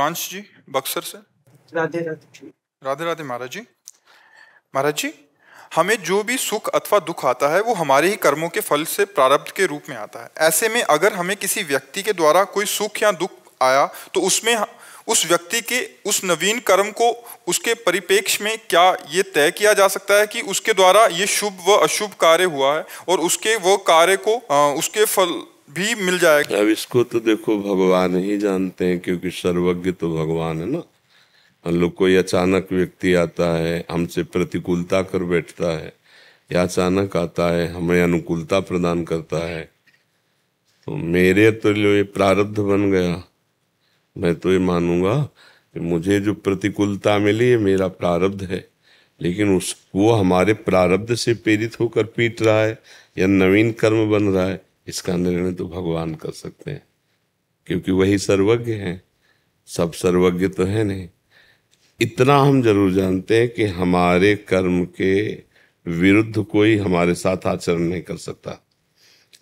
देवांश जी बक्सर से राधे राधे राधे राधे महाराज जी महाराज जी हमें जो भी सुख अथवा दुख आता है वो हमारे ही कर्मों के फल से प्रारब्ध के रूप में आता है ऐसे में अगर हमें किसी व्यक्ति के द्वारा कोई सुख या दुख आया तो उसमें उस व्यक्ति के उस नवीन कर्म को उसके परिपेक्ष में क्या ये तय किया जा सकता है कि उसके द्वारा ये शुभ व अशुभ कार्य हुआ है और उसके वो कार्य को उसके फल भी मिल जाएगा अब इसको तो देखो भगवान ही जानते हैं क्योंकि सर्वज्ञ तो भगवान है ना हम लोग कोई अचानक व्यक्ति आता है हमसे प्रतिकूलता कर बैठता है या अचानक आता है हमें अनुकूलता प्रदान करता है तो मेरे तो ये प्रारब्ध बन गया मैं तो ये मानूंगा कि मुझे जो प्रतिकूलता मिली ये मेरा प्रारब्ध है लेकिन उसको हमारे प्रारब्ध से प्रेरित होकर पीट रहा है या नवीन कर्म बन रहा है इसका निर्णय तो भगवान कर सकते हैं क्योंकि वही सर्वज्ञ हैं सब सर्वज्ञ तो है नहीं इतना हम जरूर जानते हैं कि हमारे कर्म के विरुद्ध कोई हमारे साथ आचरण नहीं कर सकता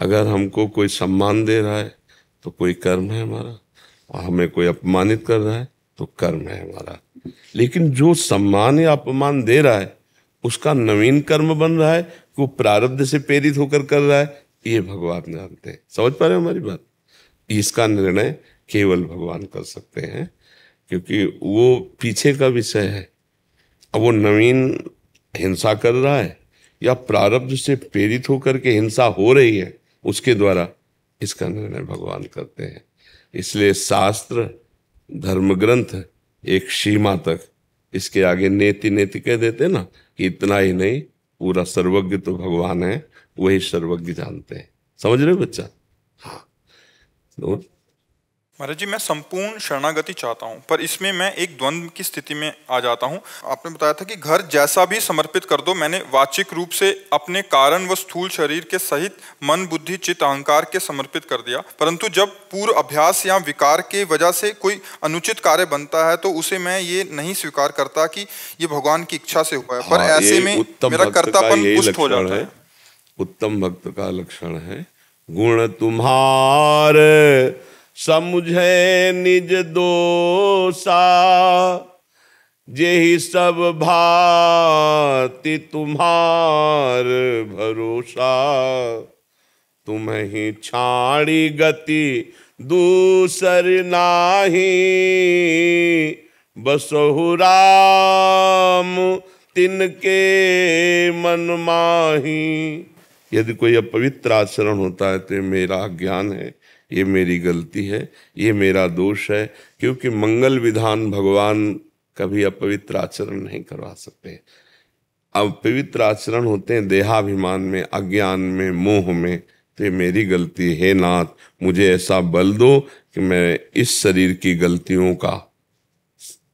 अगर हमको कोई सम्मान दे रहा है तो कोई कर्म है हमारा और हमें कोई अपमानित कर रहा है तो कर्म है हमारा लेकिन जो सम्मान या अपमान दे रहा है उसका नवीन कर्म बन रहा है वो प्रारब्ध से प्रेरित होकर कर रहा है ये भगवान जानते हैं समझ पा रहे हो हमारी बात इसका निर्णय केवल भगवान कर सकते हैं क्योंकि वो पीछे का विषय है अब वो नवीन हिंसा कर रहा है या प्रारब्ध से प्रेरित होकर के हिंसा हो रही है उसके द्वारा इसका निर्णय भगवान करते हैं इसलिए शास्त्र धर्म ग्रंथ एक सीमा तक इसके आगे नेति नेति कह देते ना कि इतना ही नहीं पूरा सर्वज्ञ तो भगवान है वही सर्वज्ञ जानते हैं समझ रहे हो बच्चा हाँ तो महाराज जी मैं संपूर्ण शरणागति चाहता हूँ पर इसमें मैं एक द्वंद्व की स्थिति में आ जाता हूँ आपने बताया था कि घर जैसा भी समर्पित कर दो मैंने वाचिक रूप से अपने कारण व स्थूल शरीर के सहित मन बुद्धि चित्त अहंकार के समर्पित कर दिया परंतु जब पूर्व अभ्यास या विकार के वजह से कोई अनुचित कार्य बनता है तो उसे मैं ये नहीं स्वीकार करता कि ये भगवान की इच्छा से हुआ है पर हाँ, ऐसे में मेरा कर्तापन पुष्ट हो जाता है उत्तम भक्त का लक्षण है गुण तुम्हार समझे निज दोषा जेहि सब भाति तुम्हार भरोसा तुम्हें ही छाड़ी गति दूसर नाही बसहुराम तिनके मन माही यदि कोई अपवित्र आचरण होता है तो मेरा ज्ञान है ये मेरी गलती है ये मेरा दोष है क्योंकि मंगल विधान भगवान कभी अपवित्र आचरण नहीं करवा सकते अब पवित्र आचरण होते हैं देहाभिमान में अज्ञान में मोह में तो ये मेरी गलती है नाथ मुझे ऐसा बल दो कि मैं इस शरीर की गलतियों का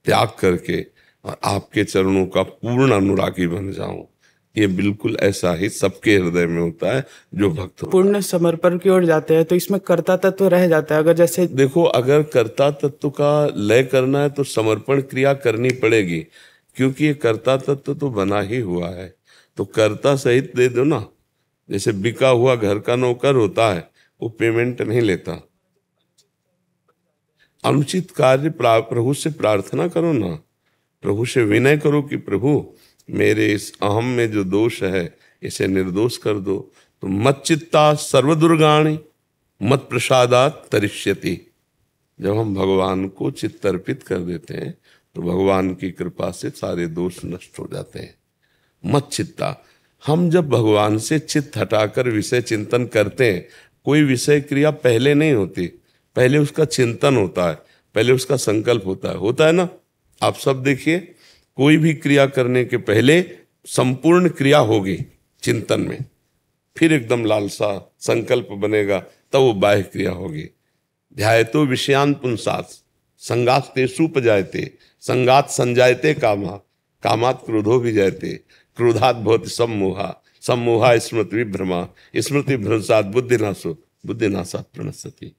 त्याग करके और आपके चरणों का पूर्ण अनुरागी बन जाऊं ये बिल्कुल ऐसा ही सबके हृदय में होता है जो भक्त पूर्ण समर्पण की ओर जाते हैं तो इसमें कर्ता तत्व तो रह जाता है अगर जैसे देखो अगर कर्ता तत्व का लय करना है तो समर्पण क्रिया करनी पड़ेगी क्योंकि ये कर्ता तत्व तो बना ही हुआ है तो कर्ता सहित दे दो ना जैसे बिका हुआ घर का नौकर होता है वो पेमेंट नहीं लेता अनुचित कार्य प्रभु से प्रार्थना करो ना प्रभु से विनय करो कि प्रभु मेरे इस अहम में जो दोष है इसे निर्दोष कर दो तो मत चित्ता दुर्गाणी मत प्रसादात तरिष्यति जब हम भगवान को चित्तर्पित कर देते हैं तो भगवान की कृपा से सारे दोष नष्ट हो जाते हैं मत चित्ता हम जब भगवान से चित्त हटाकर विषय चिंतन करते हैं कोई विषय क्रिया पहले नहीं होती पहले उसका चिंतन होता है पहले उसका संकल्प होता है होता है ना आप सब देखिए कोई भी क्रिया करने के पहले संपूर्ण क्रिया होगी चिंतन में फिर एकदम लालसा संकल्प बनेगा तब वो बाह्य क्रिया होगी ध्याय तो विषयान पुंसात संगात सुप जायते संगात संजायते कामा कामात क्रोधो भी जायते क्रोधात बहुत सम्मोहा सम्मोहा स्मृति विभ्रमा स्मृति भ्रंसात बुद्धि नाशो बुद्धि नाशात प्रणस्ती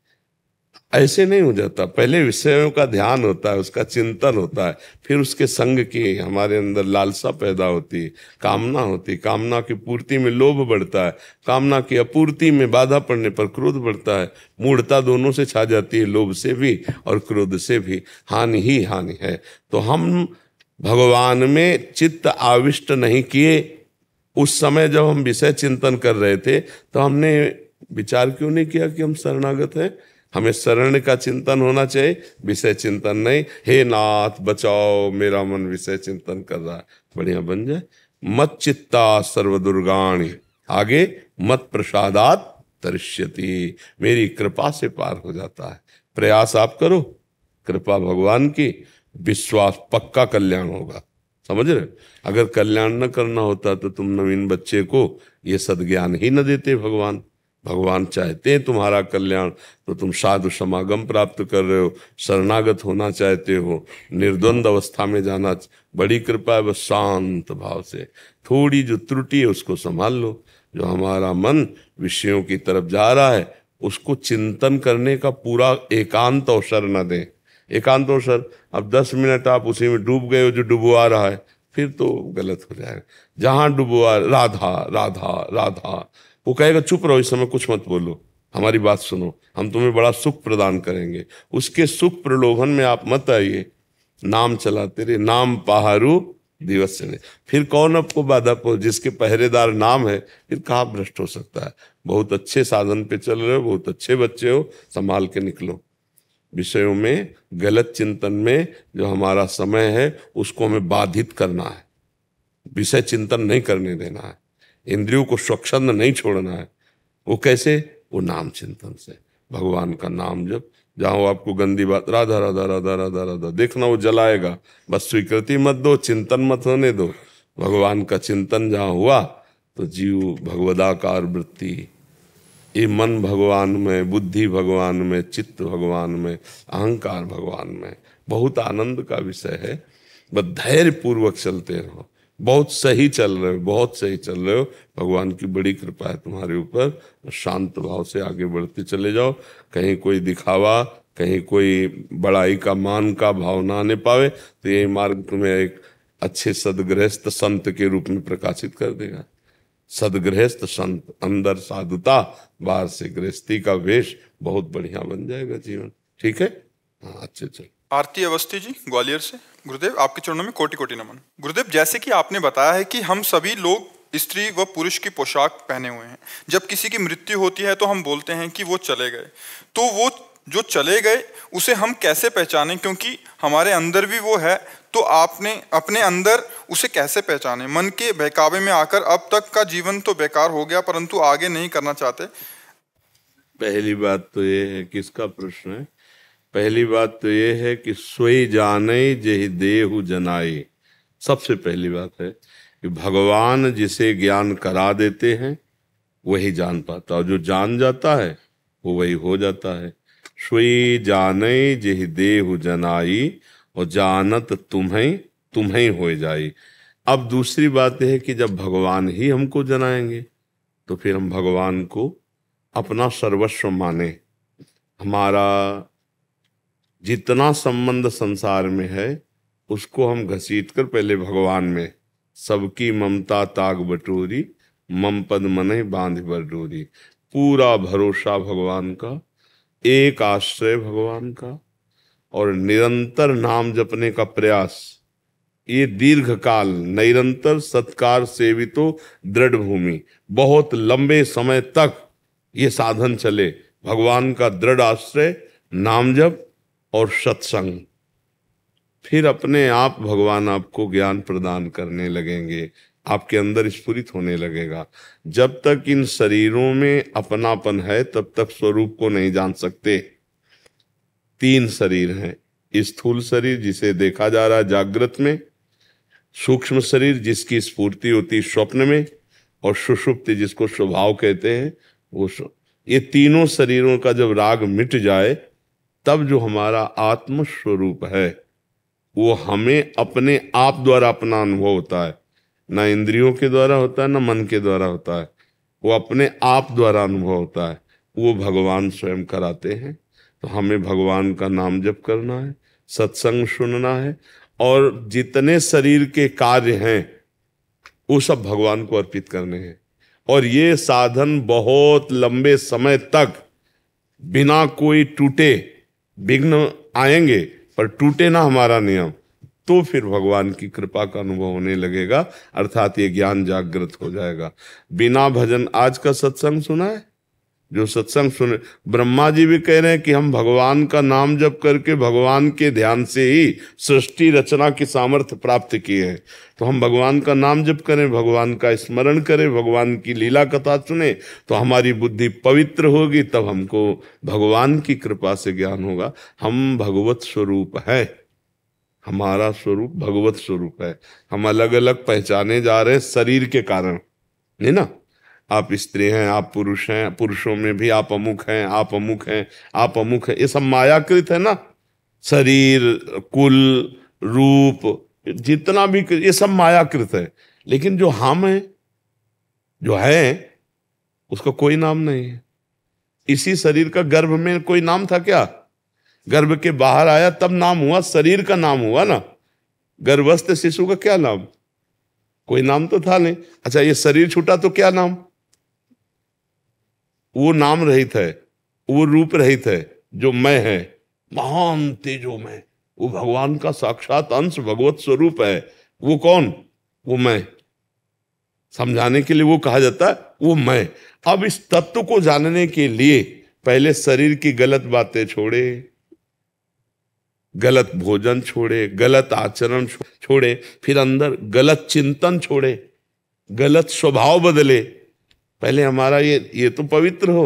ऐसे नहीं हो जाता पहले विषयों का ध्यान होता है उसका चिंतन होता है फिर उसके संग की हमारे अंदर लालसा पैदा होती है कामना होती है कामना की पूर्ति में लोभ बढ़ता है कामना की अपूर्ति में बाधा पड़ने पर क्रोध बढ़ता है मूर्ता दोनों से छा जाती है लोभ से भी और क्रोध से भी हानि ही हानि है तो हम भगवान में चित्त आविष्ट नहीं किए उस समय जब हम विषय चिंतन कर रहे थे तो हमने विचार क्यों नहीं किया कि हम शरणागत हैं हमें शरण का चिंतन होना चाहिए विषय चिंतन नहीं हे नाथ बचाओ मेरा मन विषय चिंतन कर रहा है बढ़िया बन जाए मत चित्ता सर्व दुर्गाणी आगे मत प्रसादात तरष्यति मेरी कृपा से पार हो जाता है प्रयास आप करो कृपा भगवान की विश्वास पक्का कल्याण होगा समझ रहे अगर कल्याण न करना होता तो तुम नवीन बच्चे को ये सदज्ञान ही न देते भगवान भगवान चाहते हैं तुम्हारा कल्याण तो तुम साधु समागम प्राप्त कर रहे हो शरणागत होना चाहते हो निर्द्वंद अवस्था में जाना बड़ी कृपा है बस शांत भाव से थोड़ी जो त्रुटि है उसको संभाल लो जो हमारा मन विषयों की तरफ जा रहा है उसको चिंतन करने का पूरा एकांत अवसर न दें एकांत अवसर अब दस मिनट आप उसी में डूब गए हो जो आ रहा है फिर तो गलत हो जाएगा जहाँ आ राधा राधा राधा वो कहेगा चुप रहो इस समय कुछ मत बोलो हमारी बात सुनो हम तुम्हें बड़ा सुख प्रदान करेंगे उसके सुख प्रलोभन में आप मत आइए नाम चलाते रहे नाम पहारू दिवस ने फिर कौन आपको बाधा पहुंच जिसके पहरेदार नाम है फिर कहाँ भ्रष्ट हो सकता है बहुत अच्छे साधन पे चल रहे हो बहुत अच्छे बच्चे हो संभाल के निकलो विषयों में गलत चिंतन में जो हमारा समय है उसको हमें बाधित करना है विषय चिंतन नहीं करने देना है इंद्रियों को स्वच्छंद नहीं छोड़ना है वो कैसे वो नाम चिंतन से भगवान का नाम जब जहाँ वो आपको गंदी बात राधा राधा राधा राधा राधा देखना वो जलाएगा बस स्वीकृति मत दो चिंतन मत होने दो भगवान का चिंतन जहाँ हुआ तो जीव भगवदाकार वृत्ति ये मन भगवान में बुद्धि भगवान में चित्त भगवान में अहंकार भगवान में बहुत आनंद का विषय है बस धैर्य पूर्वक चलते रहो बहुत सही चल रहे हो बहुत सही चल रहे हो भगवान की बड़ी कृपा है तुम्हारे ऊपर शांत भाव से आगे बढ़ते चले जाओ कहीं कोई दिखावा कहीं कोई बड़ाई का मान का भाव ना आने पावे तो यही मार्ग तुम्हें एक अच्छे सदगृहस्थ संत के रूप में प्रकाशित कर देगा सदगृहस्थ संत अंदर साधुता बाहर से गृहस्थी का वेश बहुत बढ़िया बन जाएगा जीवन ठीक है हाँ अच्छे चलो आरती अवस्थी जी ग्वालियर से गुरुदेव आपके चरणों में कोटि कोटि नमन गुरुदेव जैसे कि आपने बताया है कि हम सभी लोग स्त्री व पुरुष की पोशाक पहने हुए हैं जब किसी की मृत्यु होती है तो हम बोलते हैं कि वो चले गए तो वो जो चले गए उसे हम कैसे पहचाने क्योंकि हमारे अंदर भी वो है तो आपने अपने अंदर उसे कैसे पहचाने मन के बहकावे में आकर अब तक का जीवन तो बेकार हो गया परंतु आगे नहीं करना चाहते पहली बात तो ये है किसका प्रश्न है पहली बात तो ये है कि सोई जाने जही देहु जनाए सबसे पहली बात है कि भगवान जिसे ज्ञान करा देते हैं वही जान पाता और जो जान जाता है वो वही हो जाता है सोई जाने जही देहु जनाई और जानत तुम्हें तुम्हें हो जाई अब दूसरी बात यह है कि जब भगवान ही हमको जनाएंगे तो फिर हम भगवान को अपना सर्वस्व माने हमारा जितना संबंध संसार में है उसको हम घसीट कर पहले भगवान में सबकी ममता ताग बटोरी मम पद मन बांध बटोरी पूरा भरोसा भगवान का एक आश्रय भगवान का और निरंतर नाम जपने का प्रयास ये दीर्घ काल निरंतर सत्कार सेवितो दृढ़ भूमि बहुत लंबे समय तक ये साधन चले भगवान का दृढ़ आश्रय नाम जप और सत्संग फिर अपने आप भगवान आपको ज्ञान प्रदान करने लगेंगे आपके अंदर स्फुरित होने लगेगा जब तक इन शरीरों में अपनापन है तब तक स्वरूप को नहीं जान सकते तीन शरीर हैं स्थूल शरीर जिसे देखा जा रहा है जागृत में सूक्ष्म शरीर जिसकी स्फूर्ति होती स्वप्न में और सुषुप्त जिसको स्वभाव कहते हैं वो ये तीनों शरीरों का जब राग मिट जाए तब जो हमारा आत्म स्वरूप है वो हमें अपने आप द्वारा अपना अनुभव होता है ना इंद्रियों के द्वारा होता है ना मन के द्वारा होता है वो अपने आप द्वारा अनुभव होता है वो भगवान स्वयं कराते हैं तो हमें भगवान का नाम जप करना है सत्संग सुनना है और जितने शरीर के कार्य हैं वो सब भगवान को अर्पित करने हैं और ये साधन बहुत लंबे समय तक बिना कोई टूटे विघ्न आएंगे पर टूटे ना हमारा नियम तो फिर भगवान की कृपा का अनुभव होने लगेगा अर्थात ये ज्ञान जागृत हो जाएगा बिना भजन आज का सत्संग सुना है जो सत्संग सुने ब्रह्मा जी भी कह रहे हैं कि हम भगवान का नाम जप करके भगवान के ध्यान से ही सृष्टि रचना की सामर्थ्य प्राप्त किए हैं तो हम भगवान का नाम जप करें भगवान का स्मरण करें भगवान की लीला कथा सुने तो हमारी बुद्धि पवित्र होगी तब हमको भगवान की कृपा से ज्ञान होगा हम भगवत स्वरूप है हमारा स्वरूप भगवत स्वरूप है हम अलग अलग पहचाने जा रहे हैं शरीर के कारण है ना आप स्त्री हैं आप पुरुष हैं पुरुषों में भी आप अमुख हैं आप अमुख हैं आप अमुख हैं ये सब मायाकृत है ना शरीर कुल रूप जितना भी ये सब मायाकृत है लेकिन जो हम हैं जो है उसका कोई नाम नहीं है इसी शरीर का गर्भ में कोई नाम था क्या गर्भ के बाहर आया तब नाम हुआ शरीर का नाम हुआ ना गर्भस्थ शिशु का क्या नाम कोई नाम तो था नहीं अच्छा ये शरीर छूटा तो क्या नाम वो नाम रहित है वो रूप रहित है जो मैं है महान तेजो में वो भगवान का साक्षात अंश भगवत स्वरूप है वो कौन वो मैं समझाने के लिए वो कहा जाता है वो मैं अब इस तत्व को जानने के लिए पहले शरीर की गलत बातें छोड़े गलत भोजन छोड़े गलत आचरण छोड़े फिर अंदर गलत चिंतन छोड़े गलत स्वभाव बदले पहले हमारा ये ये तो पवित्र हो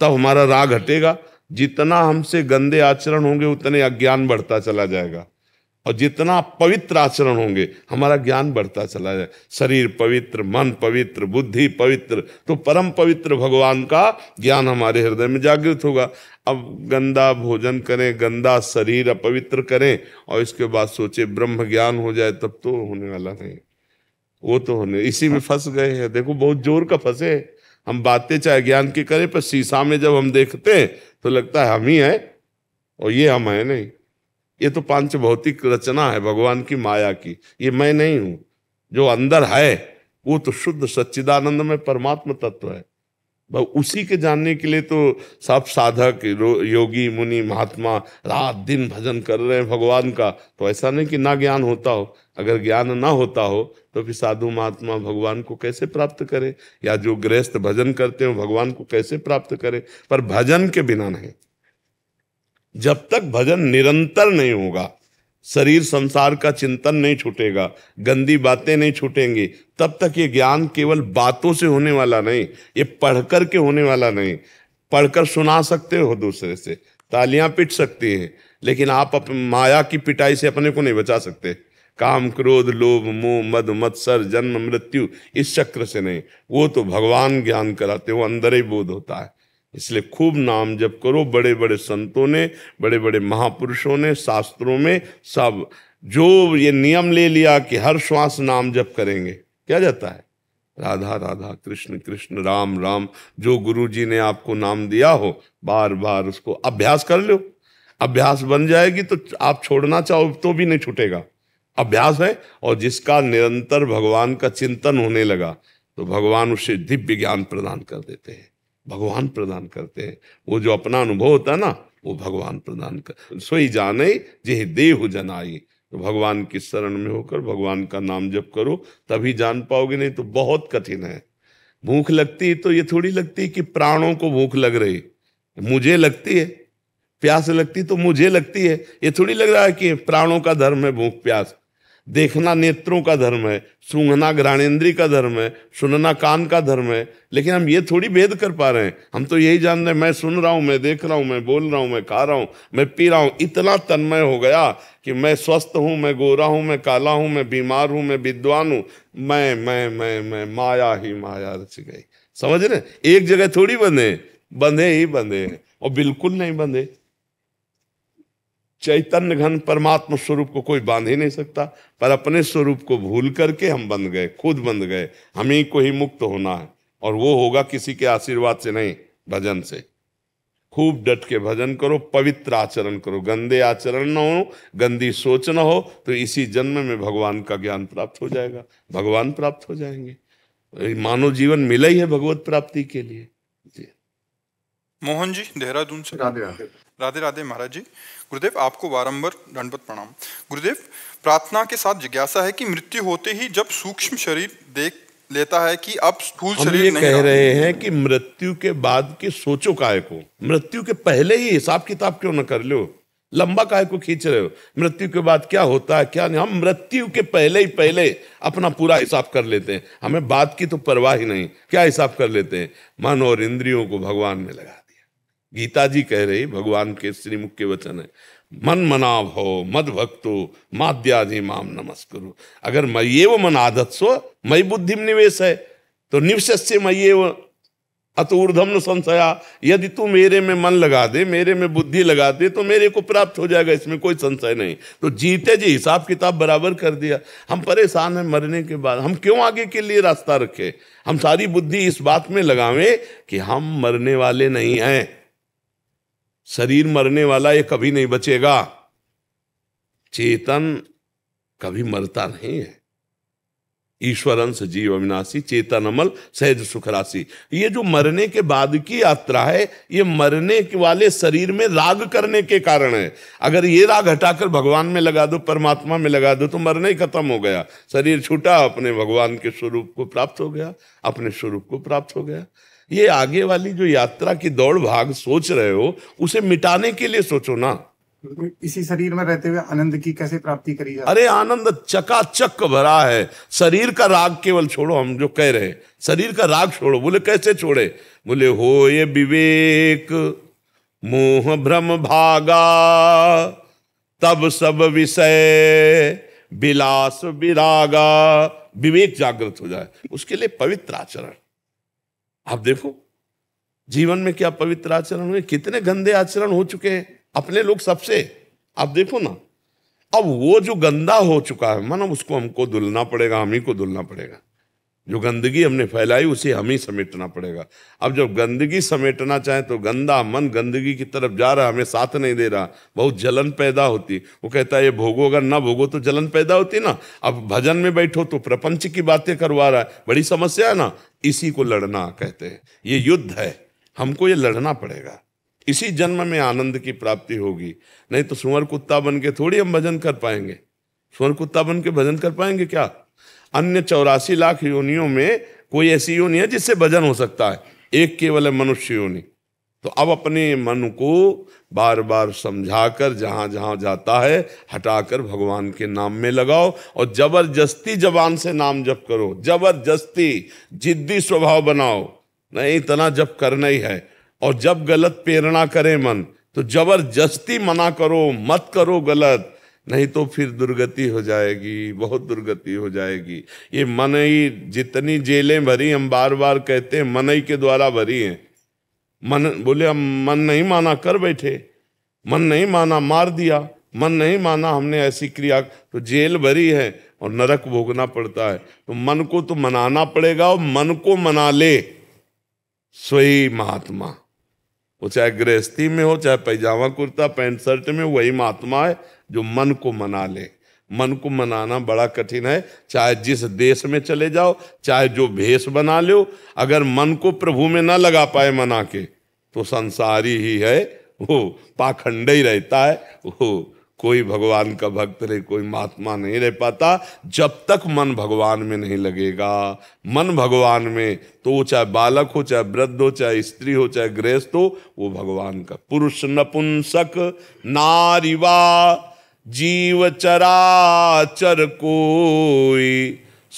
तब हमारा राग हटेगा जितना हमसे गंदे आचरण होंगे उतने अज्ञान बढ़ता चला जाएगा और जितना पवित्र आचरण होंगे हमारा ज्ञान बढ़ता चला जाए शरीर पवित्र मन पवित्र बुद्धि पवित्र तो परम पवित्र भगवान का ज्ञान हमारे हृदय में जागृत होगा अब गंदा भोजन करें गंदा शरीर अपवित्र करें और इसके बाद सोचे ब्रह्म ज्ञान हो जाए तब तो होने वाला नहीं वो तो होने इसी में फंस गए हैं देखो बहुत जोर का फंसे हैं हम बातें चाहे ज्ञान की करें पर शीशा में जब हम देखते हैं तो लगता है हम ही हैं और ये हम हैं नहीं ये तो पांच भौतिक रचना है भगवान की माया की ये मैं नहीं हूं जो अंदर है वो तो शुद्ध सच्चिदानंद में परमात्म तत्व है उसी के जानने के लिए तो सब साधक योगी मुनि महात्मा रात दिन भजन कर रहे हैं भगवान का तो ऐसा नहीं कि ना ज्ञान होता हो अगर ज्ञान ना होता हो तो फिर साधु महात्मा भगवान को कैसे प्राप्त करें या जो गृहस्थ भजन करते हो भगवान को कैसे प्राप्त करें पर भजन के बिना नहीं जब तक भजन निरंतर नहीं होगा शरीर संसार का चिंतन नहीं छूटेगा गंदी बातें नहीं छूटेंगी तब तक ये ज्ञान केवल बातों से होने वाला नहीं ये पढ़कर के होने वाला नहीं पढ़कर सुना सकते हो दूसरे से तालियां पिट सकती हैं लेकिन आप अपने माया की पिटाई से अपने को नहीं बचा सकते काम क्रोध लोभ मोह मद मत्सर जन्म मृत्यु इस चक्र से नहीं वो तो भगवान ज्ञान कराते वो अंदर ही बोध होता है इसलिए खूब नाम जप करो बड़े बड़े संतों ने बड़े बड़े महापुरुषों ने शास्त्रों में सब जो ये नियम ले लिया कि हर श्वास नाम जप करेंगे क्या जाता है राधा राधा कृष्ण कृष्ण राम राम जो गुरु जी ने आपको नाम दिया हो बार बार उसको अभ्यास कर लो अभ्यास बन जाएगी तो आप छोड़ना चाहो तो भी नहीं छूटेगा अभ्यास है और जिसका निरंतर भगवान का चिंतन होने लगा तो भगवान उसे दिव्य ज्ञान प्रदान कर देते हैं भगवान प्रदान करते हैं वो जो अपना अनुभव होता है ना वो भगवान प्रदान कर सोई जाने जे देह जनाई तो भगवान की शरण में होकर भगवान का नाम जप करो तभी जान पाओगे नहीं तो बहुत कठिन है भूख लगती है तो ये थोड़ी लगती है कि प्राणों को भूख लग रही मुझे लगती है प्यास लगती तो मुझे लगती है ये थोड़ी लग रहा है कि प्राणों का धर्म है भूख प्यास देखना नेत्रों का धर्म है सूंघना ग्राणेन्द्रीय का धर्म है सुनना कान का धर्म है लेकिन हम ये थोड़ी भेद कर पा रहे हैं हम तो यही जान रहे हैं मैं सुन रहा हूँ मैं देख रहा हूँ मैं बोल रहा हूँ मैं खा रहा हूँ मैं पी रहा हूँ इतना तन्मय हो गया कि मैं स्वस्थ हूँ मैं गोरा हूँ मैं काला हूँ मैं बीमार हूँ मैं विद्वान हूँ मैं मैं मैं मैं माया ही माया रच गई समझ रहे एक जगह थोड़ी बंधे बंधे ही बंधे और बिल्कुल नहीं बंधे चैतन्य घन परमात्म स्वरूप को कोई बांध ही नहीं सकता पर अपने स्वरूप को भूल करके हम बंध गए खुद बंध गए हम ही को ही मुक्त होना है और वो होगा किसी के आशीर्वाद से नहीं भजन से खूब डट के भजन करो पवित्र आचरण करो गंदे आचरण न हो गंदी सोच न हो तो इसी जन्म में भगवान का ज्ञान प्राप्त हो जाएगा भगवान प्राप्त हो जाएंगे मानव जीवन मिला ही है भगवत प्राप्ति के लिए जी मोहन जी देहरादून से राधे राधे राधे महाराज जी गुरुदेव आपको बारंबार दंडवत प्रणाम गुरुदेव प्रार्थना के साथ जिज्ञासा है कि मृत्यु होते ही जब सूक्ष्म शरीर देख लेता है कि अब स्थूल शरीर ये नहीं कह रहे हैं कि मृत्यु के बाद के सोचो काय को मृत्यु के पहले ही हिसाब किताब क्यों ना कर लो लंबा काय को खींच रहे हो मृत्यु के बाद क्या होता है क्या नहीं हम मृत्यु के पहले ही पहले अपना पूरा हिसाब कर लेते हैं हमें बात की तो परवाह ही नहीं क्या हिसाब कर लेते हैं मन और इंद्रियों को भगवान में लगा गीता जी कह रही भगवान के श्री मुख्य वचन है मन मना भो मद भक्तो माद्याधि माम नमस्करो अगर मैं वो मन आदत सो मई बुद्धि निवेश है तो निवश्य मई वो अत ऊर्धम संशया यदि तू मेरे में मन लगा दे मेरे में बुद्धि लगा दे तो मेरे को प्राप्त हो जाएगा इसमें कोई संशय नहीं तो जीते जी हिसाब किताब बराबर कर दिया हम परेशान हैं मरने के बाद हम क्यों आगे के लिए रास्ता रखें हम सारी बुद्धि इस बात में लगावें कि हम मरने वाले नहीं हैं शरीर मरने वाला ये कभी नहीं बचेगा चेतन कभी मरता नहीं है ईश्वर अंश जीव अविनाशी चेतन अमल सहज सुख राशि ये जो मरने के बाद की यात्रा है ये मरने के वाले शरीर में राग करने के कारण है अगर ये राग हटाकर भगवान में लगा दो परमात्मा में लगा दो तो मरना ही खत्म हो गया शरीर छूटा अपने भगवान के स्वरूप को प्राप्त हो गया अपने स्वरूप को प्राप्त हो गया ये आगे वाली जो यात्रा की दौड़ भाग सोच रहे हो उसे मिटाने के लिए सोचो ना इसी शरीर में रहते हुए आनंद की कैसे प्राप्ति करी जाए अरे आनंद चकाचक भरा है शरीर का राग केवल छोड़ो हम जो कह रहे हैं शरीर का राग छोड़ो बोले कैसे छोड़े बोले हो ये विवेक मोह भ्रम भागा तब सब विषय विलास विरागा विवेक जागृत हो जाए उसके लिए पवित्र आचरण आप देखो जीवन में क्या पवित्र आचरण हुए कितने गंदे आचरण हो चुके हैं अपने लोग सबसे आप देखो ना अब वो जो गंदा हो चुका है मानो उसको हमको धुलना पड़ेगा हम ही को धुलना पड़ेगा जो गंदगी हमने फैलाई उसे हम ही समेटना पड़ेगा अब जब गंदगी समेटना चाहे तो गंदा मन गंदगी की तरफ जा रहा हमें साथ नहीं दे रहा बहुत जलन पैदा होती वो कहता है ये भोगो अगर ना भोगो तो जलन पैदा होती ना अब भजन में बैठो तो प्रपंच की बातें करवा रहा है बड़ी समस्या है ना इसी को लड़ना कहते हैं ये युद्ध है हमको ये लड़ना पड़ेगा इसी जन्म में आनंद की प्राप्ति होगी नहीं तो सुवर कुत्ता बन के थोड़ी हम भजन कर पाएंगे सुवर कुत्ता बन के भजन कर पाएंगे क्या अन्य चौरासी लाख योनियों में कोई ऐसी योनि है जिससे भजन हो सकता है एक केवल है मनुष्य योनि तो अब अपने मन को बार बार समझाकर जहाँ जहाँ जाता है हटाकर भगवान के नाम में लगाओ और जबरदस्ती जबान से नाम जप करो जबरदस्ती जिद्दी स्वभाव बनाओ नहीं इतना जप करना ही है और जब गलत प्रेरणा करे मन तो जबरदस्ती मना करो मत करो गलत नहीं तो फिर दुर्गति हो जाएगी बहुत दुर्गति हो जाएगी ये मनई जितनी जेलें भरी हम बार बार कहते हैं मनई के द्वारा भरी हैं मन बोले हम मन नहीं माना कर बैठे मन नहीं माना मार दिया मन नहीं माना हमने ऐसी क्रिया तो जेल भरी है और नरक भोगना पड़ता है तो मन को तो मनाना पड़ेगा और मन को मना ले सोई महात्मा वो चाहे गृहस्थी में हो चाहे पैजामा कुर्ता पैंट शर्ट में वही महात्मा है जो मन को मना ले मन को मनाना बड़ा कठिन है चाहे जिस देश में चले जाओ चाहे जो भेष बना लो अगर मन को प्रभु में ना लगा पाए मना के तो संसारी ही है वो पाखंड ही रहता है वो कोई भगवान का भक्त रहे कोई महात्मा नहीं रह पाता जब तक मन भगवान में नहीं लगेगा मन भगवान में तो वो चाहे बालक हो चाहे वृद्ध हो चाहे स्त्री हो चाहे गृहस्थ हो वो भगवान का पुरुष नपुंसक नारीवा जीव चरा चर कोई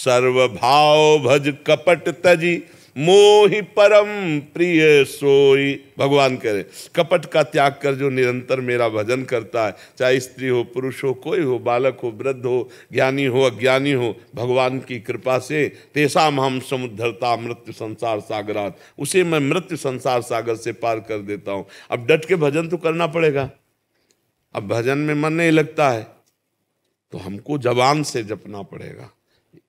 सर्वभाव भज कपट तजी मोहि परम प्रिय सोई भगवान करे कपट का त्याग कर जो निरंतर मेरा भजन करता है चाहे स्त्री हो पुरुष हो कोई हो बालक हो वृद्ध हो ज्ञानी हो अज्ञानी हो भगवान की कृपा से तेसा हम समुद्धरता मृत्यु संसार सागरात उसे मैं मृत्यु संसार सागर से पार कर देता हूँ अब डट के भजन तो करना पड़ेगा अब भजन में मन नहीं लगता है तो हमको जवान से जपना पड़ेगा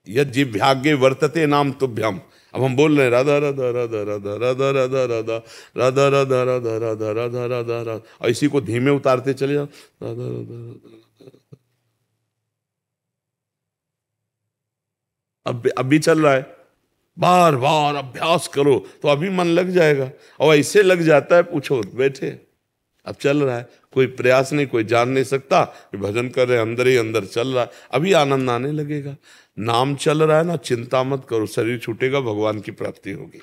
यद भाग्य वर्तते नाम तुभ्यम अब हम बोल रहे हैं राधा राधा राधा राधा राधा राधा राधा राधा राधा राधा राधा राधा राधा राधा इसी को धीमे उतारते चले जाओ राधा राधा अब अभी चल रहा है बार बार अभ्यास करो तो अभी मन लग जाएगा और ऐसे लग जाता है पूछो बैठे अब चल रहा है कोई प्रयास नहीं कोई जान नहीं सकता भजन कर रहे अंदर ही अंदर चल रहा है अभी आनंद आने लगेगा नाम चल रहा है ना चिंता मत करो शरीर छूटेगा भगवान की प्राप्ति होगी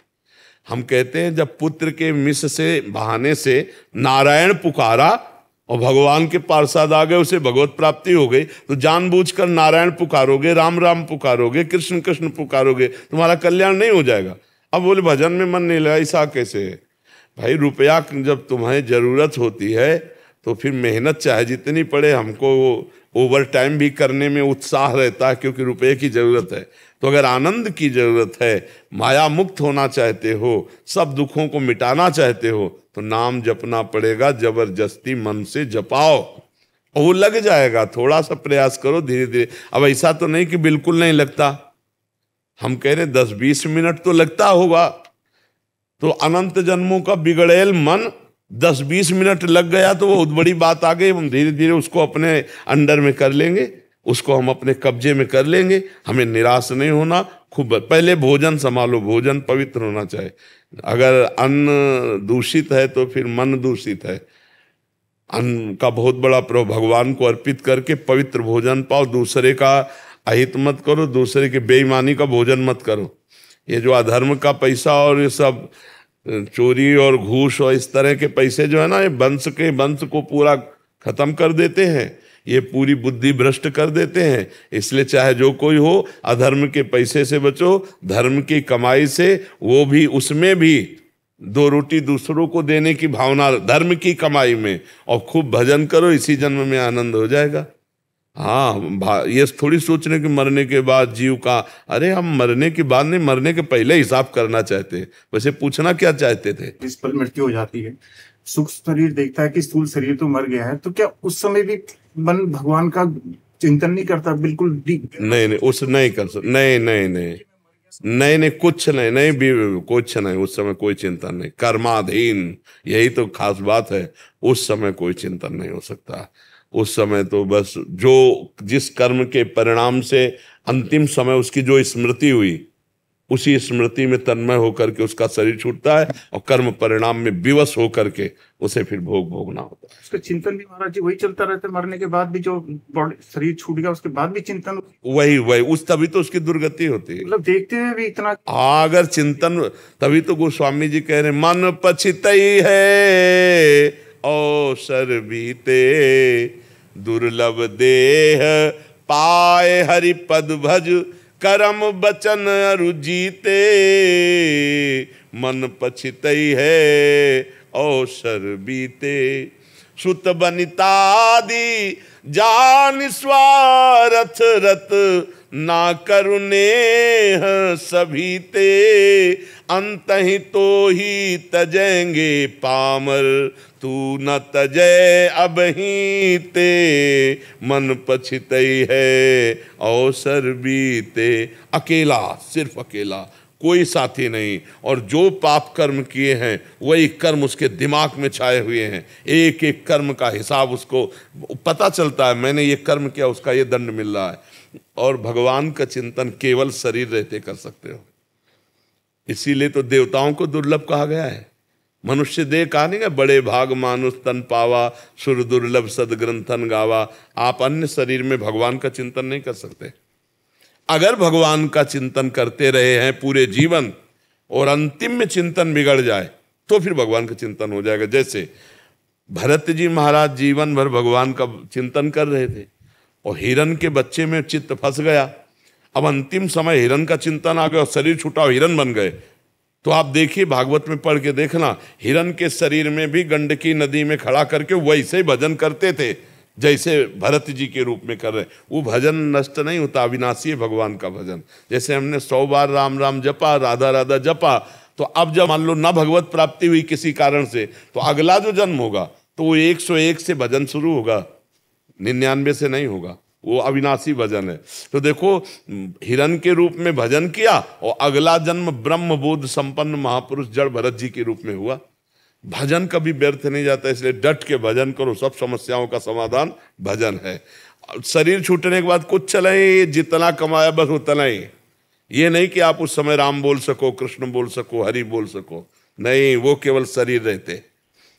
हम कहते हैं जब पुत्र के मिस से बहाने से नारायण पुकारा और भगवान के पार्षद आ गए उसे भगवत प्राप्ति हो गई तो जानबूझकर नारायण पुकारोगे राम राम पुकारोगे कृष्ण कृष्ण पुकारोगे तुम्हारा कल्याण नहीं हो जाएगा अब बोले भजन में मन नहीं लगा ऐसा कैसे है भाई रुपया जब तुम्हें जरूरत होती है तो फिर मेहनत चाहे जितनी पड़े हमको वो ओवर टाइम भी करने में उत्साह रहता है क्योंकि रुपए की ज़रूरत है तो अगर आनंद की ज़रूरत है माया मुक्त होना चाहते हो सब दुखों को मिटाना चाहते हो तो नाम जपना पड़ेगा जबरदस्ती मन से जपाओ और वो लग जाएगा थोड़ा सा प्रयास करो धीरे धीरे अब ऐसा तो नहीं कि बिल्कुल नहीं लगता हम कह रहे दस बीस मिनट तो लगता होगा तो अनंत जन्मों का बिगड़ेल मन दस बीस मिनट लग गया तो वो बड़ी बात आ गई हम धीरे धीरे उसको अपने अंडर में कर लेंगे उसको हम अपने कब्जे में कर लेंगे हमें निराश नहीं होना खूब पहले भोजन संभालो भोजन पवित्र होना चाहिए अगर अन्न दूषित है तो फिर मन दूषित है अन्न का बहुत बड़ा प्रभाव भगवान को अर्पित करके पवित्र भोजन पाओ दूसरे का अहित मत करो दूसरे के बेईमानी का भोजन मत करो ये जो अधर्म का पैसा और ये सब चोरी और घूस और इस तरह के पैसे जो है ना ये वंश के वंश को पूरा खत्म कर देते हैं ये पूरी बुद्धि भ्रष्ट कर देते हैं इसलिए चाहे जो कोई हो अधर्म के पैसे से बचो धर्म की कमाई से वो भी उसमें भी दो रोटी दूसरों को देने की भावना धर्म की कमाई में और खूब भजन करो इसी जन्म में आनंद हो जाएगा हाँ ये थोड़ी सोचने कि मरने के बाद जीव का अरे हम मरने के बाद नहीं मरने के पहले हिसाब करना चाहते हैं वैसे पूछना क्या चाहते थे इस पल मृत्यु हो जाती है सुख शरीर देखता है कि स्थूल शरीर तो मर गया है तो क्या उस समय भी मन भगवान का चिंतन नहीं करता बिल्कुल नहीं नहीं उस नहीं कर सकते नहीं नहीं नहीं नहीं नहीं कुछ नहीं नहीं भी भी, भी कुछ नहीं उस समय कोई चिंता नहीं कर्माधीन यही तो खास बात है उस समय कोई चिंतन नहीं हो सकता उस समय तो बस जो जिस कर्म के परिणाम से अंतिम समय उसकी जो स्मृति हुई उसी स्मृति में तन्मय होकर के उसका शरीर छूटता है और कर्म परिणाम में विवश होकर के उसे फिर भोग भोगना होता है उसका चिंतन भी महाराज जी वही चलता रहता है मरने के बाद भी जो शरीर छूट गया उसके बाद भी चिंतन वही वही उस तभी तो उसकी दुर्गति होती है मतलब देखते हुए भी इतना हाँ अगर चिंतन तभी तो गोस्वामी जी कह रहे मन पछित है अवसर बीते दुर्लभ देह पाए हरि पद भज करम बचन अरुजीते मन पछित है अवसर बीते सुत बनितादि जान स्वारथ रथ ना करुने सभी ते अंत ही तो ही तजेंगे पामर तू न तजय अब ही ते मन पछित है अवसर बीते अकेला सिर्फ अकेला कोई साथी नहीं और जो पाप कर्म किए हैं वही कर्म उसके दिमाग में छाए हुए हैं एक एक कर्म का हिसाब उसको पता चलता है मैंने ये कर्म किया उसका ये दंड मिल रहा है और भगवान का चिंतन केवल शरीर रहते कर सकते हो इसीलिए तो देवताओं को दुर्लभ कहा गया है मनुष्य देह कहा नहीं है बड़े भाग मानुष तन पावा सुर दुर्लभ सदग्रंथन गावा आप अन्य शरीर में भगवान का चिंतन नहीं कर सकते अगर भगवान का चिंतन करते रहे हैं पूरे जीवन और अंतिम में चिंतन बिगड़ जाए तो फिर भगवान का चिंतन हो जाएगा जैसे भरत जी महाराज जीवन भर भगवान का चिंतन कर रहे थे और हिरण के बच्चे में चित्त फंस गया अब अंतिम समय हिरण का चिंतन आ गया और शरीर छुटा हिरण बन गए तो आप देखिए भागवत में पढ़ के देखना हिरण के शरीर में भी गंडकी नदी में खड़ा करके वैसे भजन करते थे जैसे भरत जी के रूप में कर रहे वो भजन नष्ट नहीं होता अविनाशी है भगवान का भजन जैसे हमने सौ बार राम राम जपा राधा राधा जपा तो अब जब मान लो ना भगवत प्राप्ति हुई किसी कारण से तो अगला जो जन्म होगा तो वो एक सौ एक से भजन शुरू होगा निन्यानवे से नहीं होगा वो अविनाशी भजन है तो देखो हिरण के रूप में भजन किया और अगला जन्म ब्रह्म बोध संपन्न महापुरुष जड़ भरत जी के रूप में हुआ भजन कभी व्यर्थ नहीं जाता इसलिए डट के भजन करो सब समस्याओं का समाधान भजन है शरीर छूटने के बाद कुछ चले जितना कमाया बस उतना ही ये नहीं कि आप उस समय राम बोल सको कृष्ण बोल सको हरि बोल सको नहीं वो केवल शरीर रहते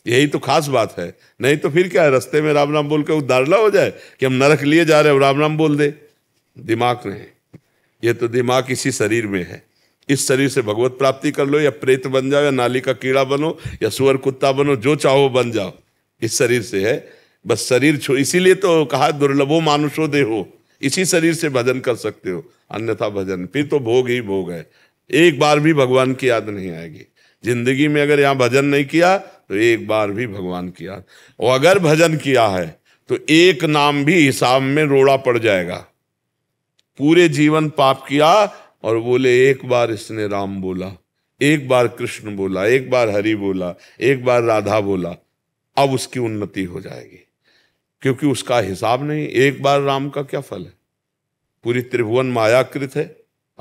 यही तो खास बात है नहीं तो फिर क्या है रस्ते में राम राम बोल के उदारला हो जाए कि हम नरक लिए जा रहे हैं राम राम बोल दे दिमाग नहीं ये तो दिमाग इसी शरीर में है इस शरीर से भगवत प्राप्ति कर लो या प्रेत बन जाओ या नाली का कीड़ा बनो या सुअर कुत्ता बनो जो चाहो बन जाओ इस शरीर से है बस शरीर छो इसीलिए तो कहा दुर्लभो मानुषो देहो इसी शरीर से भजन कर सकते हो अन्यथा भजन फिर तो भोग ही भोग है एक बार भी भगवान की याद नहीं आएगी जिंदगी में अगर यहाँ भजन नहीं किया तो एक बार भी भगवान की याद और अगर भजन किया है तो एक नाम भी हिसाब में रोड़ा पड़ जाएगा पूरे जीवन पाप किया और बोले एक बार इसने राम बोला एक बार कृष्ण बोला एक बार हरि बोला एक बार राधा बोला अब उसकी उन्नति हो जाएगी क्योंकि उसका हिसाब नहीं एक बार राम का क्या फल है पूरी त्रिभुवन मायाकृत है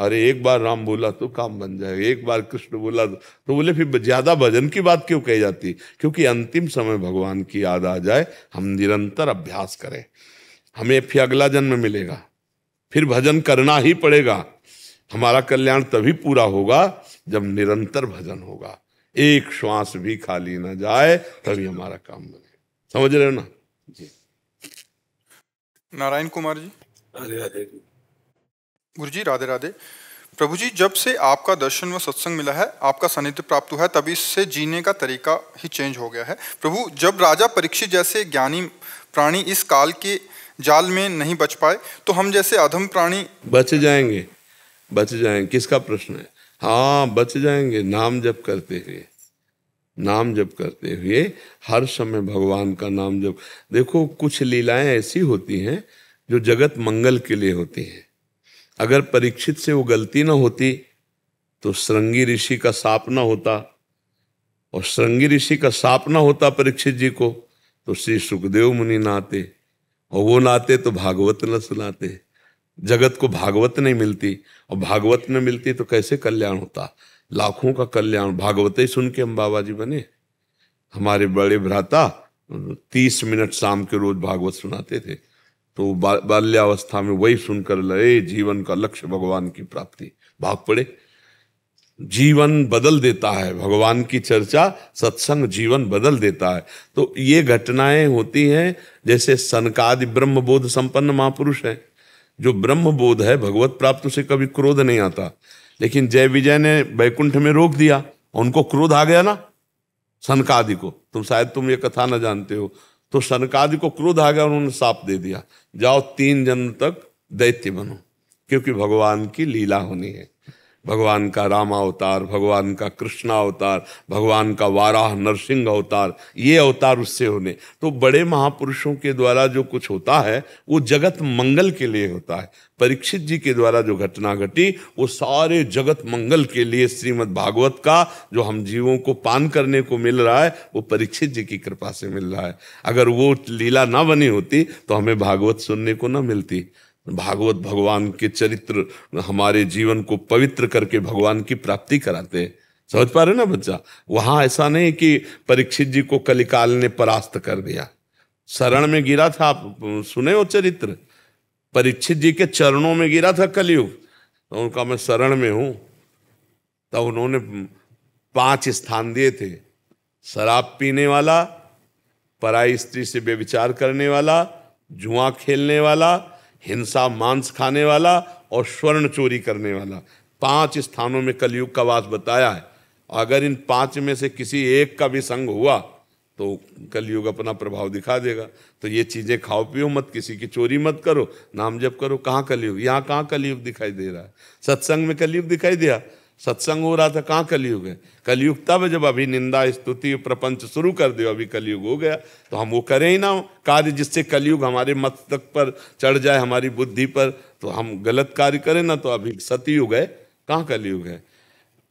अरे एक बार राम बोला तो काम बन जाएगा एक बार कृष्ण बोला तो, तो बोले फिर ज्यादा भजन की बात क्यों कही जाती क्योंकि अंतिम समय भगवान की याद आ जाए हम निरंतर अभ्यास करें हमें फिर अगला जन्म मिलेगा फिर भजन करना ही पड़ेगा हमारा कल्याण तभी पूरा होगा जब निरंतर भजन होगा एक श्वास भी खाली ना जाए तभी हमारा काम बने समझ रहे हो ना जी नारायण कुमार जी अरे अरे गुरु जी राधे राधे प्रभु जी जब से आपका दर्शन व सत्संग मिला है आपका सानिध्य प्राप्त हुआ है तभी से जीने का तरीका ही चेंज हो गया है प्रभु जब राजा परीक्षित जैसे ज्ञानी प्राणी इस काल के जाल में नहीं बच पाए तो हम जैसे अधम प्राणी बच जाएंगे बच जाएंगे किसका प्रश्न है हाँ बच जाएंगे नाम जप करते हुए नाम जप करते हुए हर समय भगवान का नाम जप देखो कुछ लीलाएं ऐसी होती हैं जो जगत मंगल के लिए होती हैं अगर परीक्षित से वो गलती ना होती तो श्रृंगी ऋषि का साप ना होता और श्रृंगी ऋषि का साप ना होता परीक्षित जी को तो श्री सुखदेव मुनि ना आते और वो ना आते तो भागवत न सुनाते जगत को भागवत नहीं मिलती और भागवत न मिलती तो कैसे कल्याण होता लाखों का कल्याण भागवत ही सुन के हम बाबा जी बने हमारे बड़े भ्राता तीस मिनट शाम के रोज भागवत सुनाते थे तो बाल्यावस्था में वही सुनकर लड़े जीवन का लक्ष्य भगवान की प्राप्ति भाग पड़े जीवन बदल देता है भगवान की चर्चा सत्संग जीवन बदल देता है तो ये घटनाएं होती हैं जैसे सनकादि ब्रह्मबोध संपन्न महापुरुष हैं जो ब्रह्मबोध है भगवत प्राप्त उसे कभी क्रोध नहीं आता लेकिन जय विजय ने बैकुंठ में रोक दिया उनको क्रोध आ गया ना सनकादि को तुम शायद तुम ये कथा ना जानते हो तो सनकादि को क्रोध आ गया उन्होंने साप दे दिया जाओ तीन जन्म तक दैत्य बनो क्योंकि भगवान की लीला होनी है भगवान का राम अवतार भगवान का कृष्णा अवतार भगवान का वाराह नरसिंह अवतार ये अवतार उससे होने तो बड़े महापुरुषों के द्वारा जो कुछ होता है वो जगत मंगल के लिए होता है परीक्षित जी के द्वारा जो घटना घटी वो सारे जगत मंगल के लिए श्रीमद् भागवत का जो हम जीवों को पान करने को मिल रहा है वो परीक्षित जी की कृपा से मिल रहा है अगर वो लीला ना बनी होती तो हमें भागवत सुनने को ना मिलती भागवत भगवान के चरित्र हमारे जीवन को पवित्र करके भगवान की प्राप्ति कराते हैं समझ पा रहे ना बच्चा वहां ऐसा नहीं कि परीक्षित जी को कलिकाल ने परास्त कर दिया शरण में गिरा था आप सुने हो चरित्र परीक्षित जी के चरणों में गिरा था कलयुग तो उनका मैं शरण में हूं तब उन्होंने पांच स्थान दिए थे शराब पीने वाला पराई स्त्री से बेविचार करने वाला जुआ खेलने वाला हिंसा मांस खाने वाला और स्वर्ण चोरी करने वाला पांच स्थानों में कलयुग का वास बताया है अगर इन पांच में से किसी एक का भी संग हुआ तो कलयुग अपना प्रभाव दिखा देगा तो ये चीज़ें खाओ पियो मत किसी की चोरी मत करो नाम जप करो कहाँ कलयुग यहाँ कहाँ कलयुग दिखाई दे रहा है सत्संग में कलयुग दिखाई दिया सत्संग हो रहा था कहाँ कलयुग है कलयुग तब जब अभी निंदा स्तुति प्रपंच शुरू कर दो अभी कलयुग हो गया तो हम वो करें ही ना कार्य जिससे कलयुग हमारे मस्तक पर चढ़ जाए हमारी बुद्धि पर तो हम गलत कार्य करें ना तो अभी सतयुग है कहाँ कलयुग है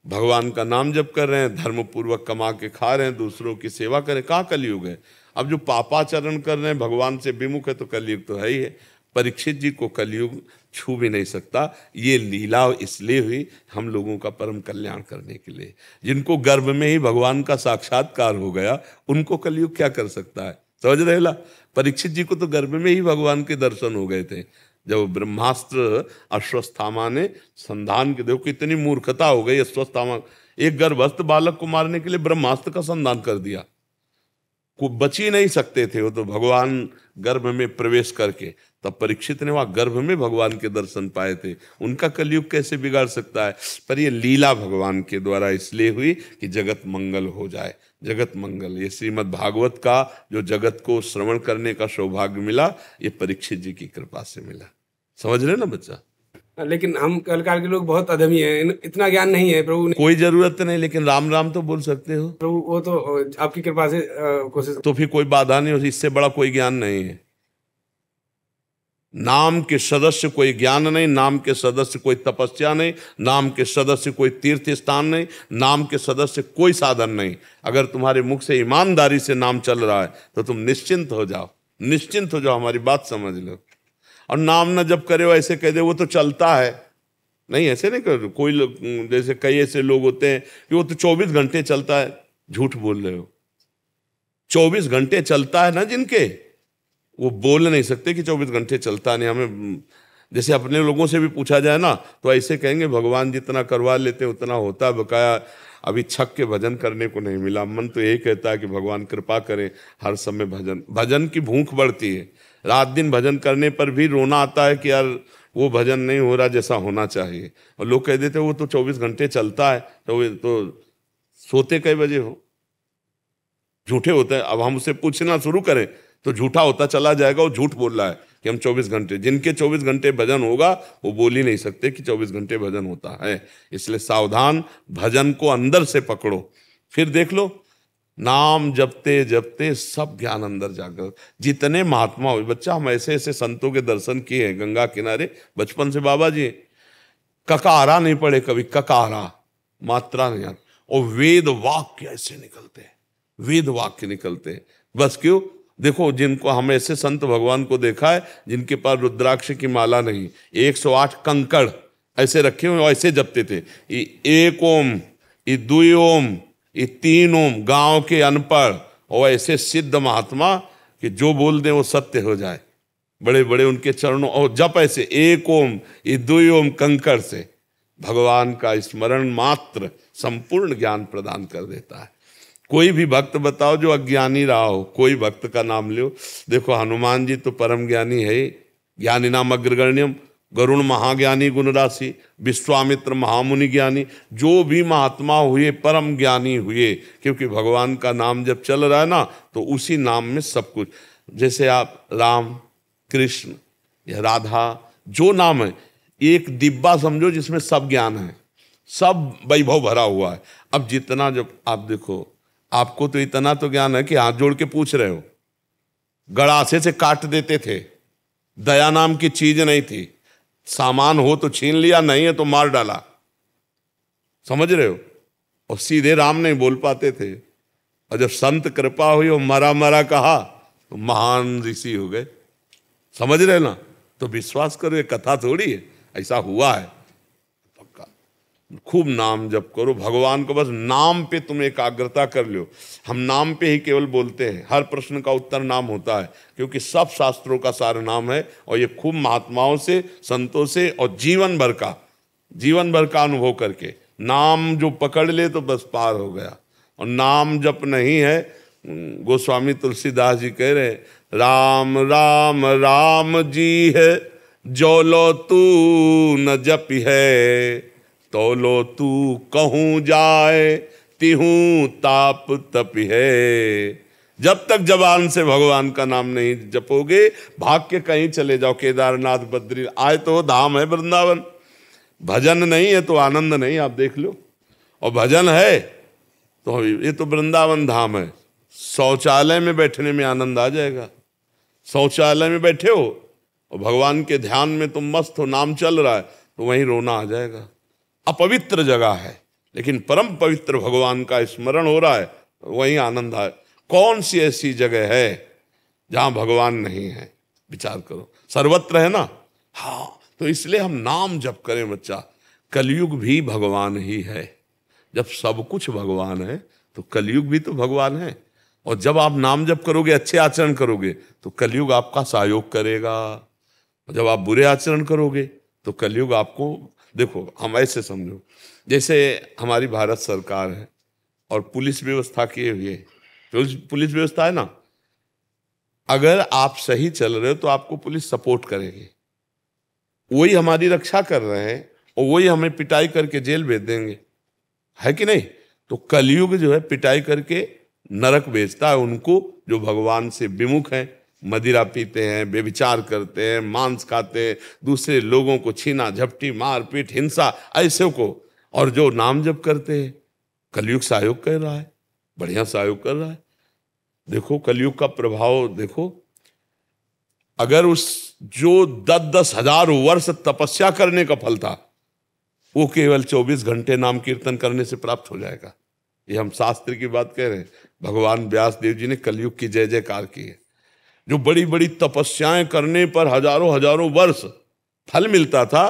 भगवान का नाम जप कर रहे हैं धर्म पूर्वक कमा के खा रहे हैं दूसरों की सेवा करें कहाँ कलयुग है अब जो पापाचरण कर रहे हैं भगवान से विमुख है तो कलयुग तो है ही है परीक्षित जी को कलयुग छू भी नहीं सकता ये लीला इसलिए हुई हम लोगों का परम कल्याण करने के लिए जिनको गर्भ में ही भगवान का साक्षात्कार हो गया उनको कलयुग क्या कर सकता है समझ रहे ला परीक्षित जी को तो गर्भ में ही भगवान के दर्शन हो गए थे जब ब्रह्मास्त्र अश्वस्थामा ने संधान के देखो कितनी मूर्खता हो गई अश्वस्थामा एक गर्भस्थ बालक को मारने के लिए ब्रह्मास्त्र का संधान कर दिया को बच ही नहीं सकते थे वो तो भगवान गर्भ में प्रवेश करके तब परीक्षित ने वहां गर्भ में भगवान के दर्शन पाए थे उनका कलयुग कैसे बिगाड़ सकता है पर ये लीला भगवान के द्वारा इसलिए हुई कि जगत मंगल हो जाए जगत मंगल ये श्रीमद् भागवत का जो जगत को श्रवण करने का सौभाग्य मिला ये परीक्षित जी की कृपा से मिला समझ रहे ना बच्चा लेकिन हम कल काल के लोग बहुत अधमी है इतना ज्ञान नहीं है प्रभु कोई जरूरत नहीं लेकिन राम राम तो बोल सकते हो प्रभु वो तो आपकी कृपा से कोशिश तो फिर कोई बाधा नहीं होती इससे बड़ा कोई ज्ञान नहीं है नाम के सदस्य कोई ज्ञान नहीं नाम के सदस्य कोई तपस्या नहीं नाम के सदस्य कोई तीर्थ स्थान नहीं नाम के सदस्य कोई साधन नहीं अगर तुम्हारे मुख से ईमानदारी से नाम चल रहा है तो तुम निश्चिंत हो जाओ निश्चिंत हो जाओ हमारी बात समझ लो और नाम ना जब करे ऐसे कह दे वो तो चलता है नहीं ऐसे नहीं कर कोई जैसे कई ऐसे लोग होते हैं कि वो तो चौबीस घंटे चलता है झूठ बोल रहे हो चौबीस घंटे चलता है ना जिनके वो बोल नहीं सकते कि चौबीस घंटे चलता नहीं हमें जैसे अपने लोगों से भी पूछा जाए ना तो ऐसे कहेंगे भगवान जितना करवा लेते उतना होता बकाया अभी छक के भजन करने को नहीं मिला मन तो यही कहता है कि भगवान कृपा करें हर समय भजन भजन की भूख बढ़ती है रात दिन भजन करने पर भी रोना आता है कि यार वो भजन नहीं हो रहा जैसा होना चाहिए और लोग कह देते वो तो 24 घंटे चलता है तो तो सोते कई बजे हो झूठे होते हैं अब हम उसे पूछना शुरू करें तो झूठा होता चला जाएगा वो झूठ बोल रहा है कि हम 24 घंटे जिनके 24 घंटे भजन होगा वो बोल ही नहीं सकते कि 24 घंटे भजन होता है इसलिए सावधान भजन को अंदर से पकड़ो फिर देख लो नाम जपते जपते सब ज्ञान अंदर जाकर जितने महात्मा हुए बच्चा हम ऐसे ऐसे संतों के दर्शन किए हैं गंगा किनारे बचपन से बाबा जी ककारा नहीं पड़े कभी ककारा मात्रा नहीं आती और वेद वाक्य ऐसे निकलते हैं वेद वाक्य निकलते हैं बस क्यों देखो जिनको हम ऐसे संत भगवान को देखा है जिनके पास रुद्राक्ष की माला नहीं 108 कंकड़ ऐसे रखे हुए ऐसे जपते थे एक ओम ये दुई ओम ये तीनों गांव के अनपढ़ और ऐसे सिद्ध महात्मा कि जो बोल दें वो सत्य हो जाए बड़े बड़े उनके चरणों और जप ऐसे एक ओम ये दुई ओम कंकर से भगवान का स्मरण मात्र संपूर्ण ज्ञान प्रदान कर देता है कोई भी भक्त बताओ जो अज्ञानी रहा हो कोई भक्त का नाम लो देखो हनुमान जी तो परम ज्ञानी है ज्ञानी नाम अग्रगण्यम गरुण महाज्ञानी गुणराशि विश्वामित्र महामुनि ज्ञानी जो भी महात्मा हुए परम ज्ञानी हुए क्योंकि भगवान का नाम जब चल रहा है ना तो उसी नाम में सब कुछ जैसे आप राम कृष्ण या राधा जो नाम है एक डिब्बा समझो जिसमें सब ज्ञान है सब वैभव भरा हुआ है अब जितना जब आप देखो आपको तो इतना तो ज्ञान है कि हाथ जोड़ के पूछ रहे हो गड़ासे से काट देते थे दया नाम की चीज नहीं थी सामान हो तो छीन लिया नहीं है तो मार डाला समझ रहे हो और सीधे राम नहीं बोल पाते थे और जब संत कृपा हुई और मरा मरा कहा तो महान ऋषि हो गए समझ रहे ना तो विश्वास करो ये कथा थोड़ी है ऐसा हुआ है खूब नाम जप करो भगवान को बस नाम पे तुम एकाग्रता कर लो हम नाम पे ही केवल बोलते हैं हर प्रश्न का उत्तर नाम होता है क्योंकि सब शास्त्रों का सार नाम है और ये खूब महात्माओं से संतों से और जीवन भर का जीवन भर का अनुभव करके नाम जो पकड़ ले तो बस पार हो गया और नाम जप नहीं है गोस्वामी तुलसीदास जी कह रहे राम राम राम जी है जो लो तू न जप है तो लो तू कहूँ जाए तिहू ताप तप है जब तक जबान से भगवान का नाम नहीं जपोगे भाग के कहीं चले जाओ केदारनाथ बद्री आए तो धाम है वृंदावन भजन नहीं है तो आनंद नहीं आप देख लो और भजन है तो अभी ये तो वृंदावन धाम है शौचालय में बैठने में आनंद आ जाएगा शौचालय में बैठे हो और भगवान के ध्यान में तुम मस्त हो नाम चल रहा है तो वहीं रोना आ जाएगा अपवित्र जगह है लेकिन परम पवित्र भगवान का स्मरण हो रहा है तो वही आनंद है कौन सी ऐसी जगह है जहां भगवान नहीं है विचार करो सर्वत्र है ना हाँ तो इसलिए हम नाम जप करें बच्चा कलयुग भी भगवान ही है जब सब कुछ भगवान है तो कलयुग भी तो भगवान है और जब आप नाम जप करोगे अच्छे आचरण करोगे तो कलयुग आपका सहयोग करेगा जब आप बुरे आचरण करोगे तो कलयुग आपको देखो हम ऐसे समझो जैसे हमारी भारत सरकार है और पुलिस व्यवस्था किए हुए पुलिस व्यवस्था है ना अगर आप सही चल रहे हो तो आपको पुलिस सपोर्ट करेगी वही हमारी रक्षा कर रहे हैं और वही हमें पिटाई करके जेल भेज देंगे है कि नहीं तो कलयुग जो है पिटाई करके नरक भेजता है उनको जो भगवान से विमुख हैं मदिरा पीते हैं बेविचार करते हैं मांस खाते हैं दूसरे लोगों को छीना झपटी मार पीट हिंसा ऐसे को और जो नाम जप करते हैं कलयुग सहयोग कर रहा है बढ़िया सहयोग कर रहा है देखो कलयुग का प्रभाव देखो अगर उस जो दस दस हजार वर्ष तपस्या करने का फल था वो केवल चौबीस घंटे नाम कीर्तन करने से प्राप्त हो जाएगा ये हम शास्त्र की बात कह रहे हैं भगवान व्यास देव जी ने कलयुग की जय जयकार की है जो बड़ी बड़ी तपस्याएं करने पर हजारों हजारों वर्ष फल मिलता था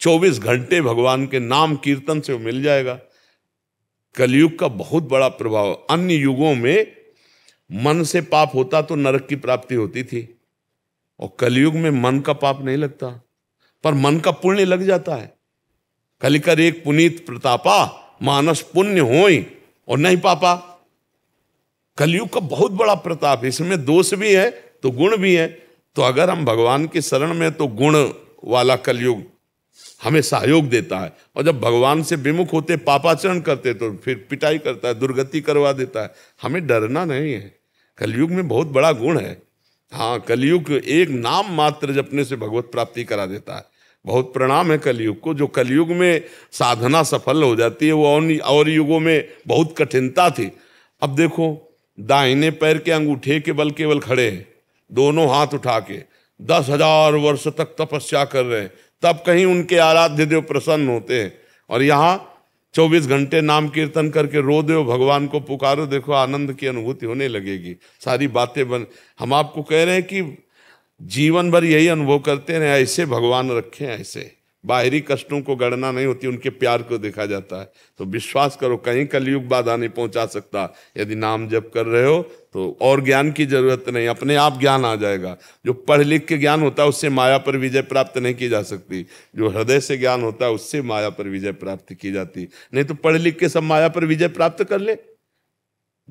चौबीस घंटे भगवान के नाम कीर्तन से वो मिल जाएगा कलयुग का बहुत बड़ा प्रभाव अन्य युगों में मन से पाप होता तो नरक की प्राप्ति होती थी और कलयुग में मन का पाप नहीं लगता पर मन का पुण्य लग जाता है कलिकर एक पुनीत प्रतापा मानस पुण्य हो और नहीं पापा कलयुग का बहुत बड़ा प्रताप इसमें दोष भी है तो गुण भी हैं तो अगर हम भगवान के शरण में तो गुण वाला कलयुग हमें सहयोग देता है और जब भगवान से विमुख होते पापाचरण करते तो फिर पिटाई करता है दुर्गति करवा देता है हमें डरना नहीं है कलयुग में बहुत बड़ा गुण है हाँ कलयुग एक नाम मात्र जपने से भगवत प्राप्ति करा देता है बहुत प्रणाम है कलयुग को जो कलयुग में साधना सफल हो जाती है वो और, और युगों में बहुत कठिनता थी अब देखो दाहिने पैर के अंगूठे के बल केवल खड़े हैं दोनों हाथ उठा के दस हजार वर्ष तक तपस्या कर रहे हैं तब कहीं उनके आराध्य देव प्रसन्न होते हैं और यहाँ चौबीस घंटे नाम कीर्तन करके रो दो भगवान को पुकारो देखो आनंद की अनुभूति होने लगेगी सारी बातें बन हम आपको कह रहे हैं कि जीवन भर यही अनुभव करते रहे ऐसे भगवान रखें ऐसे बाहरी कष्टों को गणना नहीं होती उनके प्यार को देखा जाता है तो विश्वास करो कहीं कलयुग बाधा नहीं पहुंचा सकता यदि नाम जप कर रहे हो तो और ज्ञान की जरूरत नहीं अपने आप ज्ञान आ जाएगा जो पढ़ लिख के ज्ञान होता है उससे माया पर विजय प्राप्त नहीं की जा सकती जो हृदय से ज्ञान होता है उससे माया पर विजय प्राप्त की जाती नहीं तो पढ़ लिख के सब माया पर विजय प्राप्त कर ले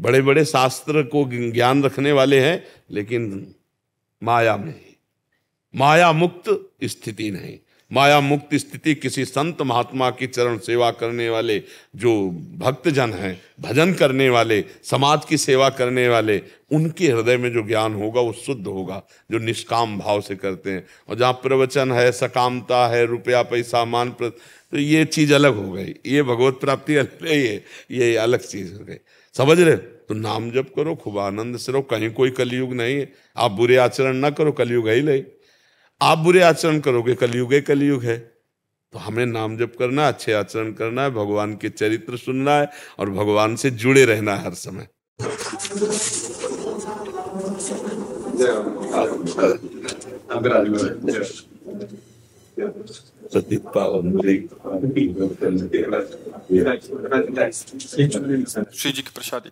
बड़े बड़े शास्त्र को ज्ञान रखने वाले हैं लेकिन माया में माया मुक्त स्थिति नहीं माया मुक्त स्थिति किसी संत महात्मा की चरण सेवा करने वाले जो भक्तजन हैं भजन करने वाले समाज की सेवा करने वाले उनके हृदय में जो ज्ञान होगा वो शुद्ध होगा जो निष्काम भाव से करते हैं और जहाँ प्रवचन है सकामता है रुपया पैसा मान प्र... तो ये चीज़ अलग हो गई ये भगवत प्राप्ति अलग है ये अलग चीज़ हो गई समझ रहे तो नाम जप करो खूब आनंद से रहो कहीं कोई कलयुग नहीं है आप बुरे आचरण ना करो कलयुग ही नहीं आप बुरे आचरण करोगे कलयुग है कलयुग है तो हमें नाम जप करना अच्छे आचरण करना है भगवान के चरित्र सुनना है और भगवान से जुड़े रहना है हर समय श्री जी की प्रसादी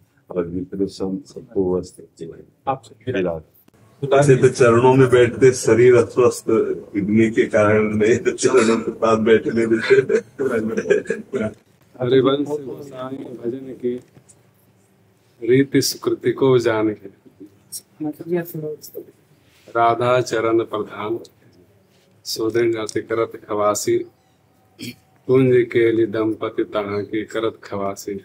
और सबको तो चरणों में बैठते शरीर अस्वस्थ किडनी के कारण नहीं तो चरणों के पास बैठने हरिवंश गोसाई भजन की रीति सुकृति को जान के राधा चरण प्रधान करत खवासी कुंज के लिए दंपति तहा की करत खवासी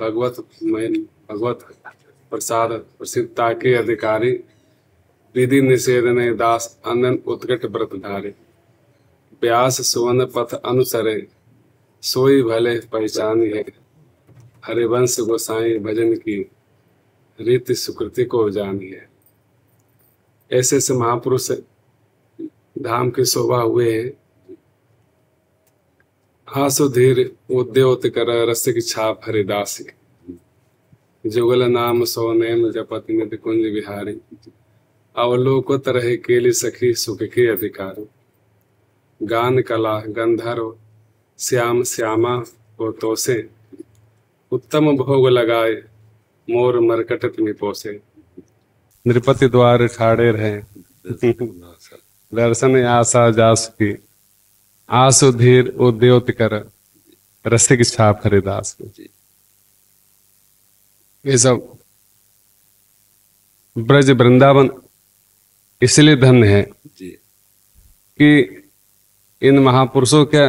भगवत भगवत प्रसाद प्रसिद्धता के अधिकारी विधि निषेध ने दास अनन उत्कट व्रत धारे व्यास सुवन पथ अनुसरे सोई भले पहचान है हरिवंश गोसाई भजन की रीति सुकृति को जानी है ऐसे ऐसे महापुरुष धाम के शोभा हुए हैं हाँसो धीर उद्योत कर रसिक छाप हरिदासी जुगल नाम सो नेम जपत नित कुंज बिहारी अवलोकोत रहे केली सखी सुख के अधिकारी गान कला गंधर्व श्याम श्यामा को तोसे उत्तम भोग लगाए मोर मरकटत निपोसे नृपति द्वार ठाड़े रहे दर्शन आशा जास की आस धीर ओ देवत कर की छाप दास को जी ये सब ब्रज वृंदावन इसलिए धन्य है कि इन महापुरुषों के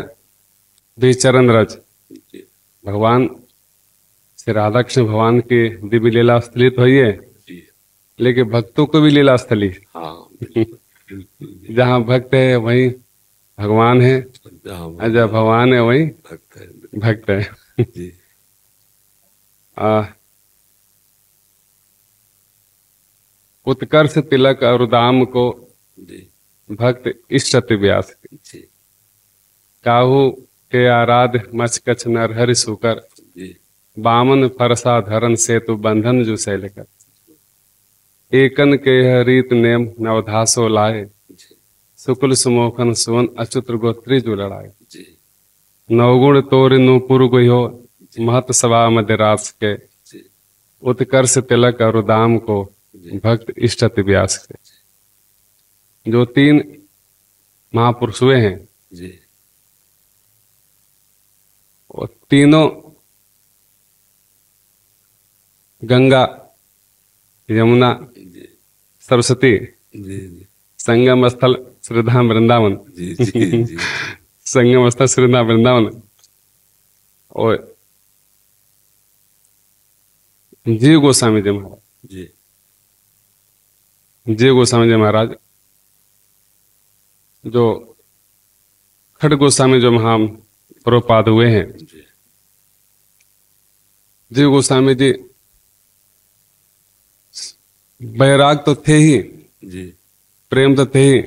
भी चरण रज भगवान श्री राधा कृष्ण भगवान के दिव्य लीला स्थलित तो है लेकिन भक्तों को भी लीला स्थली हाँ, जहाँ भक्त है वहीं हाँ, भगवान है अच्छा भगवान है वही भक्त है भक्त है उत्कर्ष तिलक और दाम को भक्त इस व्यास काहू के आराध मच नर हरि सुकर बामन फरसा धरन से तु बंधन जुसे लेकर एकन के हरित नेम नवधासो लाए सुकुल सुमोखन सुवन अचुत्र गोत्री जो लड़ाई नवगुण तोर नूपुर गुहो महत सभा मध्य रास के उत्कर्ष तिलक और दाम को भक्त इष्ट व्यास के जो तीन महापुरुष हुए हैं वो तीनों गंगा यमुना सरस्वती संगम स्थल श्रद्धा वृंदावन संगम अवस्था श्रद्धा वृंदावन और जीव गोस्वामी जी महाराज जी जय गोस्वामी जी महाराज जो खड गोस्वामी जो महा प्रोपाद हुए हैं जय गोस्वामी जी बैराग तो थे ही जी प्रेम तो थे ही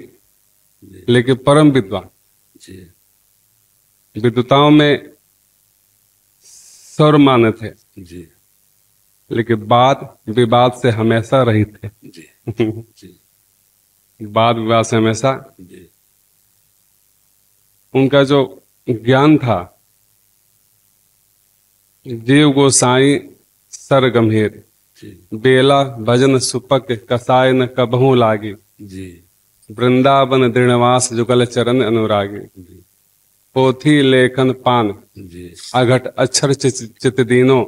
लेकिन परम विद्वान जी विद्वताओं में माने थे जी लेकिन बात विवाद से हमेशा रही थे जी, जी। बात विवाद से हमेशा जी। उनका जो ज्ञान था जीव गोसाई सर गंभीर बेला भजन सुपक कसाय न कबहू लागे जी वृंदावन दृणवास जुगल चरण अनुरागी पोथी लेखन पान अघट अक्षर चित दीनो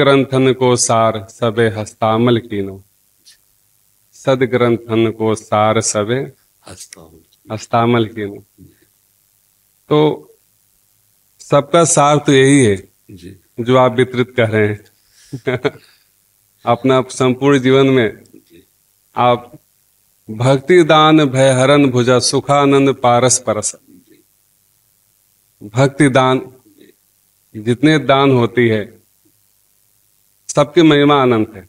ग्रंथन को सार सबे हस्तामल कीनो ग्रंथन को सार सबे हस्तामल कीनो तो सबका सार तो यही है जो आप वितरित कर रहे हैं अपना संपूर्ण जीवन में आप भक्ति दान भय हरण भुजा सुखानंद पारस परस भक्ति दान जितने दान होती है सबकी महिमा अनंत है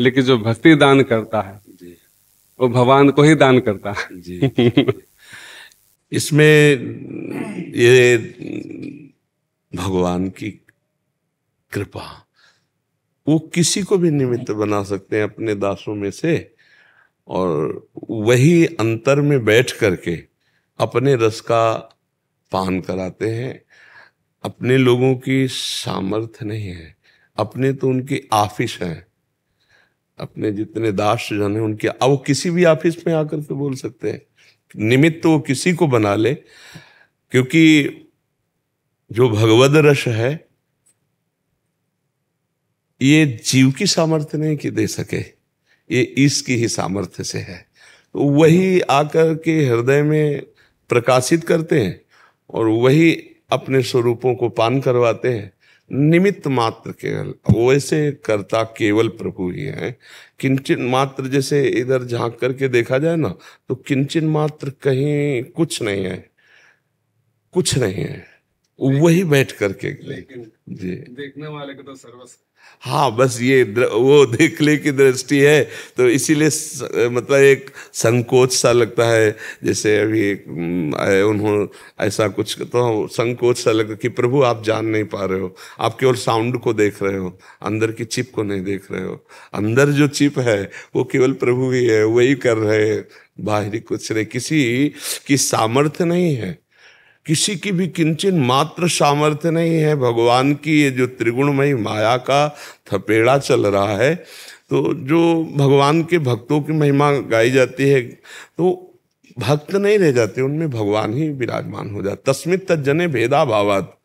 लेकिन जो भक्ति दान करता है वो भगवान को ही दान करता है जी। इसमें ये भगवान की कृपा वो किसी को भी निमित्त बना सकते हैं अपने दासों में से और वही अंतर में बैठ करके अपने रस का पान कराते हैं अपने लोगों की सामर्थ्य नहीं है अपने तो उनकी ऑफिस हैं अपने जितने दास जन हैं उनके अब किसी भी ऑफिस में आकर के बोल सकते हैं निमित्त तो वो किसी को बना ले क्योंकि जो भगवद रस है ये जीव की सामर्थ्य नहीं कि दे सके ये इसकी ही सामर्थ्य से है तो वही आकर के हृदय में प्रकाशित करते हैं और वही अपने स्वरूपों को पान करवाते हैं निमित्त मात्र केवल वैसे कर्ता केवल प्रभु ही हैं किंचन मात्र जैसे इधर झांक करके देखा जाए ना तो किंचन मात्र कहीं कुछ नहीं है कुछ नहीं है वही बैठ करके जी देखने वाले को तो सर्वस्व हाँ बस ये वो देखने की दृष्टि है तो इसीलिए मतलब एक संकोच सा लगता है जैसे अभी उन्होंने ऐसा कुछ तो संकोच सा लगता कि प्रभु आप जान नहीं पा रहे हो आप केवल साउंड को देख रहे हो अंदर की चिप को नहीं देख रहे हो अंदर जो चिप है वो केवल प्रभु ही है वही कर रहे हैं बाहरी कुछ नहीं किसी की सामर्थ्य नहीं है किसी की भी किंचन मात्र सामर्थ्य नहीं है भगवान की ये जो त्रिगुणमयी माया का थपेड़ा चल रहा है तो जो भगवान के भक्तों की महिमा गाई जाती है तो भक्त नहीं रह जाते उनमें भगवान ही विराजमान हो जाता तस्मित तजने भेदा भावात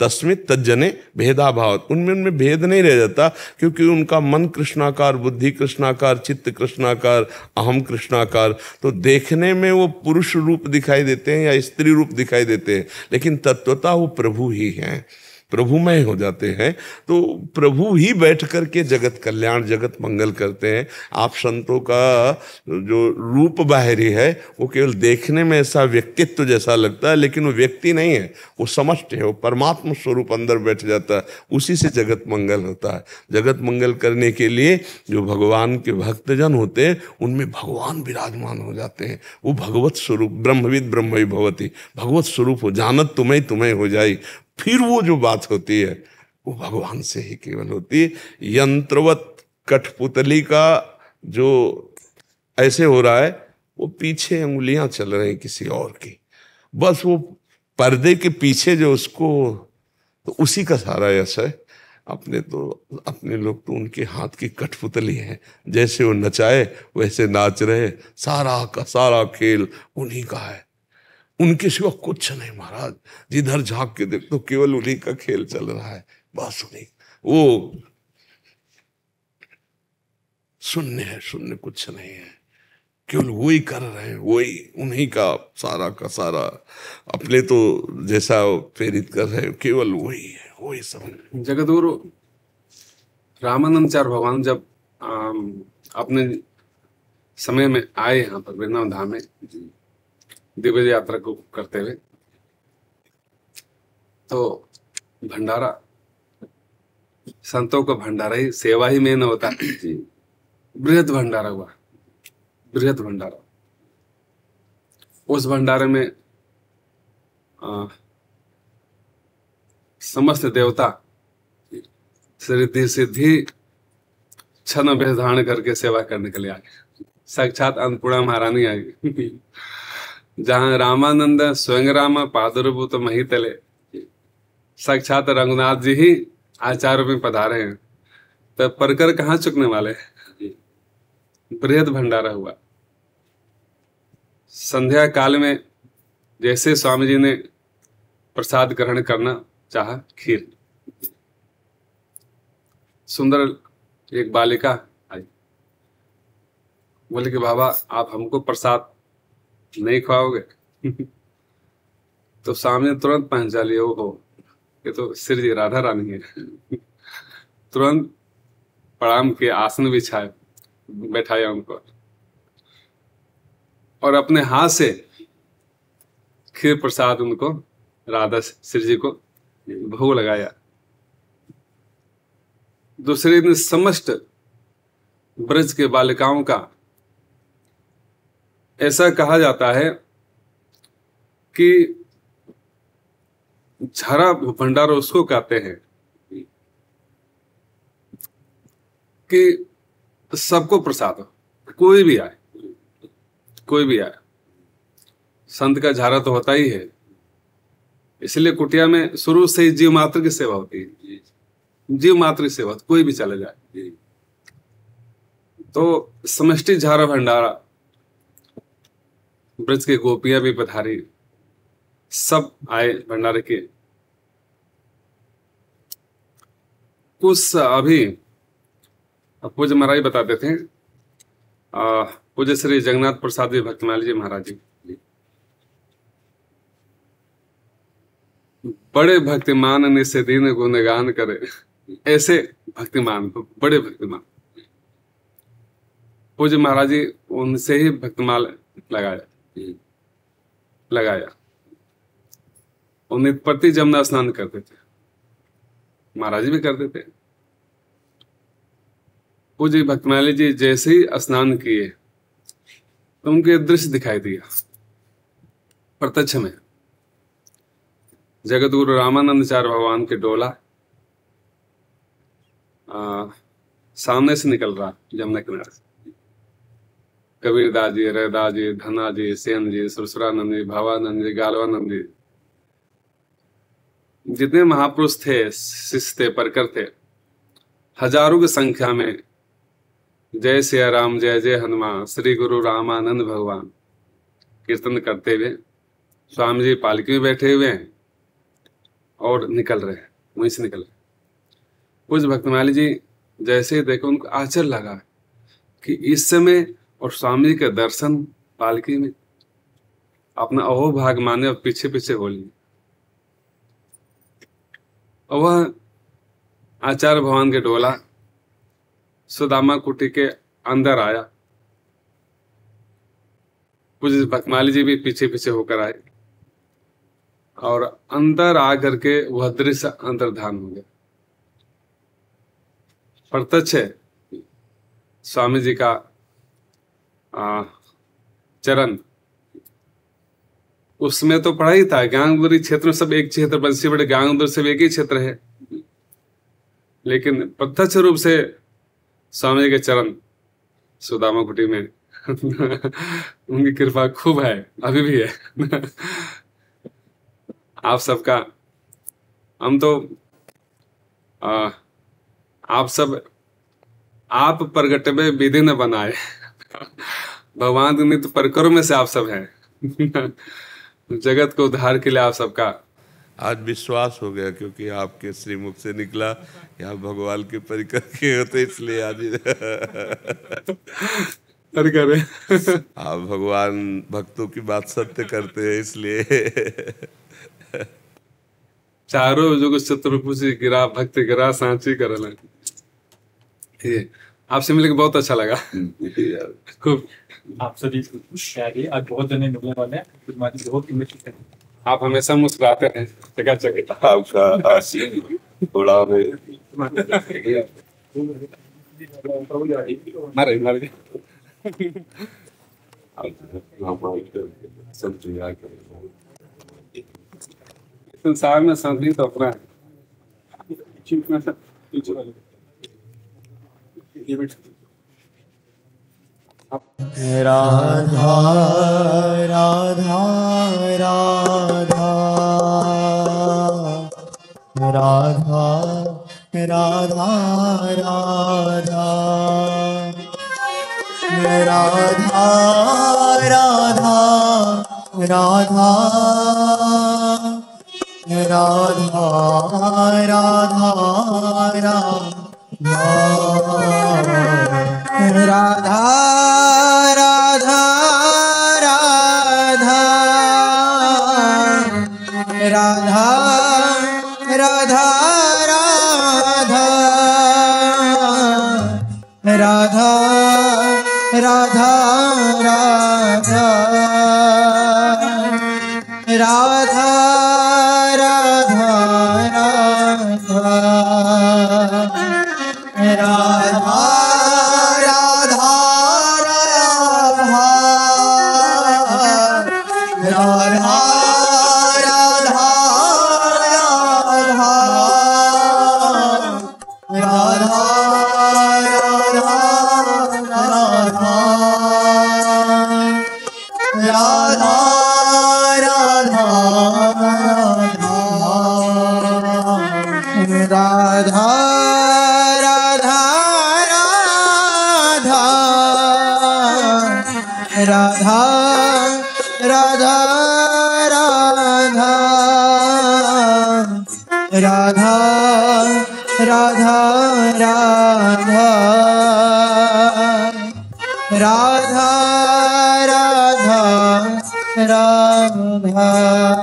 तस्मित तजने भेदाभाव उनमें उनमें भेद नहीं रह जाता क्योंकि उनका मन कृष्णाकार बुद्धि कृष्णाकार चित्त कृष्णाकार अहम कृष्णाकार तो देखने में वो पुरुष रूप दिखाई देते हैं या स्त्री रूप दिखाई देते हैं लेकिन तत्वता वो प्रभु ही हैं प्रभुमय हो जाते हैं तो प्रभु ही बैठ कर के जगत कल्याण जगत मंगल करते हैं आप संतों का जो रूप बाहरी है वो केवल देखने में ऐसा व्यक्तित्व जैसा लगता है लेकिन वो व्यक्ति नहीं है वो समष्ट है वो परमात्मा स्वरूप अंदर बैठ जाता है उसी से जगत मंगल होता है जगत मंगल करने के लिए जो भगवान के भक्तजन होते हैं उनमें भगवान विराजमान हो जाते हैं वो भगवत स्वरूप ब्रह्मविद ब्रह्म भगवती भगवत स्वरूप हो जानत तुम्हें तुम्हें हो जाए फिर वो जो बात होती है वो भगवान से ही केवल होती है यंत्रवत कठपुतली का जो ऐसे हो रहा है वो पीछे उंगलियां चल रही हैं किसी और की बस वो पर्दे के पीछे जो उसको तो उसी का सारा यश है अपने तो अपने लोग तो उनके हाथ की कठपुतली हैं जैसे वो नचाए वैसे नाच रहे सारा का सारा खेल उन्हीं का है उनके सिवा कुछ नहीं महाराज जिधर झांक के देख तो केवल उन्हीं का खेल चल रहा है बस उन्हीं वो शून्य है शून्य कुछ नहीं है केवल वो ही कर रहे हैं वही उन्हीं का सारा का सारा अपने तो जैसा प्रेरित कर रहे हैं केवल वही है वही सब जगत गुरु रामानंदचार भगवान जब आ, अपने समय में आए यहाँ पर वृंदावन धाम में दिव्य यात्रा को करते हुए तो भंडारा संतों का भंडारा ही सेवा ही मेन होता है बृहद भंडारा हुआ बृहद भंडारा उस भंडारे में आ, समस्त देवता सिद्धि सिद्धि छन भेष धारण करके सेवा करने के लिए आ गए साक्षात अन्नपूर्णा महारानी आ गई जहां रामानंद स्वयं राम पादरूभूत तो मही तले साक्षात रंगनाथ जी ही आचार्य में पधारे हैं तब तो परकर कहाँ चुकने वाले बृहद भंडारा हुआ संध्या काल में जैसे स्वामी जी ने प्रसाद ग्रहण करना चाह खीर सुंदर एक बालिका आई बोले कि बाबा आप हमको प्रसाद नहीं खाओगे तो सामने तुरंत पहचान लिए हो ये तो श्री जी राधा रानी है तुरंत प्रणाम के आसन बिछाए बैठाया उनको और अपने हाथ से खीर प्रसाद उनको राधा श्री जी को भोग लगाया दूसरे दिन समस्त ब्रज के बालिकाओं का ऐसा कहा जाता है कि झरा भंडार उसको कहते हैं कि सबको प्रसाद कोई भी आए कोई भी आए संत का झारा तो होता ही है इसलिए कुटिया में शुरू से ही जीव मात्र की सेवा होती है जीव मात्र की सेवा कोई भी चले जाए तो समष्टि झारा भंडारा ब्रज के गोपियां भी पधारी सब आए भंडारे के उस अभी पूज्य महाराज बताते थे पूज्य श्री जगन्नाथ प्रसाद जी भक्तमाल जी महाराज जी बड़े भक्तिमान से दिन गुणगान करे ऐसे भक्तिमान बड़े भक्तिमान पूज्य महाराज जी उनसे ही भक्तमाल लगाया लगाया उन्हें पति जमुना स्नान करते थे महाराज भी करते थे पूज्य भक्तमाली जी जैसे ही स्नान किए तो उनके दृश्य दिखाई दिया प्रत्यक्ष में जगत गुरु रामानंद चार भगवान के डोला आ, सामने से निकल रहा जमुना किनारे से दास जी रहदास जी धना जी सेन जी सुरसुरानंद जी भावानंद जी गालवानंद जी जितने महापुरुष थे शिष्य थे परकर थे हजारों की संख्या में जय श्री राम जय जय हनुमान श्री गुरु रामानंद भगवान कीर्तन करते हुए स्वामी जी पालकी में बैठे हुए हैं और निकल रहे हैं वहीं से निकल रहे कुछ भक्तमाली जी जैसे देखो उनको आश्चर्य लगा कि इस समय और स्वामी के दर्शन पालकी में अपना अहो भाग माने और पीछे पीछे हो लिए और वह आचार्य भवन के डोला सुदामा कुटी के अंदर आया कुछ भकमाली जी भी पीछे पीछे होकर आए और अंदर आकर के वह दृश्य अंतर्धान हो गया प्रत्यक्ष स्वामी जी का चरण उसमें तो पढ़ा ही था गांगबुरी क्षेत्र सब एक क्षेत्र बंसी बड़े गांगबुर से एक ही क्षेत्र है लेकिन प्रत्यक्ष रूप से स्वामी के चरण सुदामा कुटी में उनकी कृपा खूब है अभी भी है आप सबका हम तो आ, आप सब आप में विधि न बनाए भगवान के नित्य परिक्रम में से आप सब हैं जगत को उद्धार के लिए आप सबका आज विश्वास हो गया क्योंकि आपके श्रीमुख से निकला यहाँ भगवान के परिकर के होते तो इसलिए आज परिकर आप भगवान भक्तों की बात सत्य करते हैं इसलिए चारों जो कुछ चतुर्भुजी गिरा भक्त गिरा सांची कर ये आपसे मिलकर बहुत अच्छा लगा खूब आप सभी खुश आज बहुत जने मिलने वाले हैं बहुत आप हमेशा मुस्कुराते हैं जगह जगह आपका आशीन थोड़ा है मारे मारे संसार में संतुलित तो अपना है give Radha, Radha, Radha, Radha, Radha, Radha, Radha, Radha, Radha, Radha, Radha, Radha. Radha Radha Radha Radha Radha Radha Radha Radha Radha Radha Bye.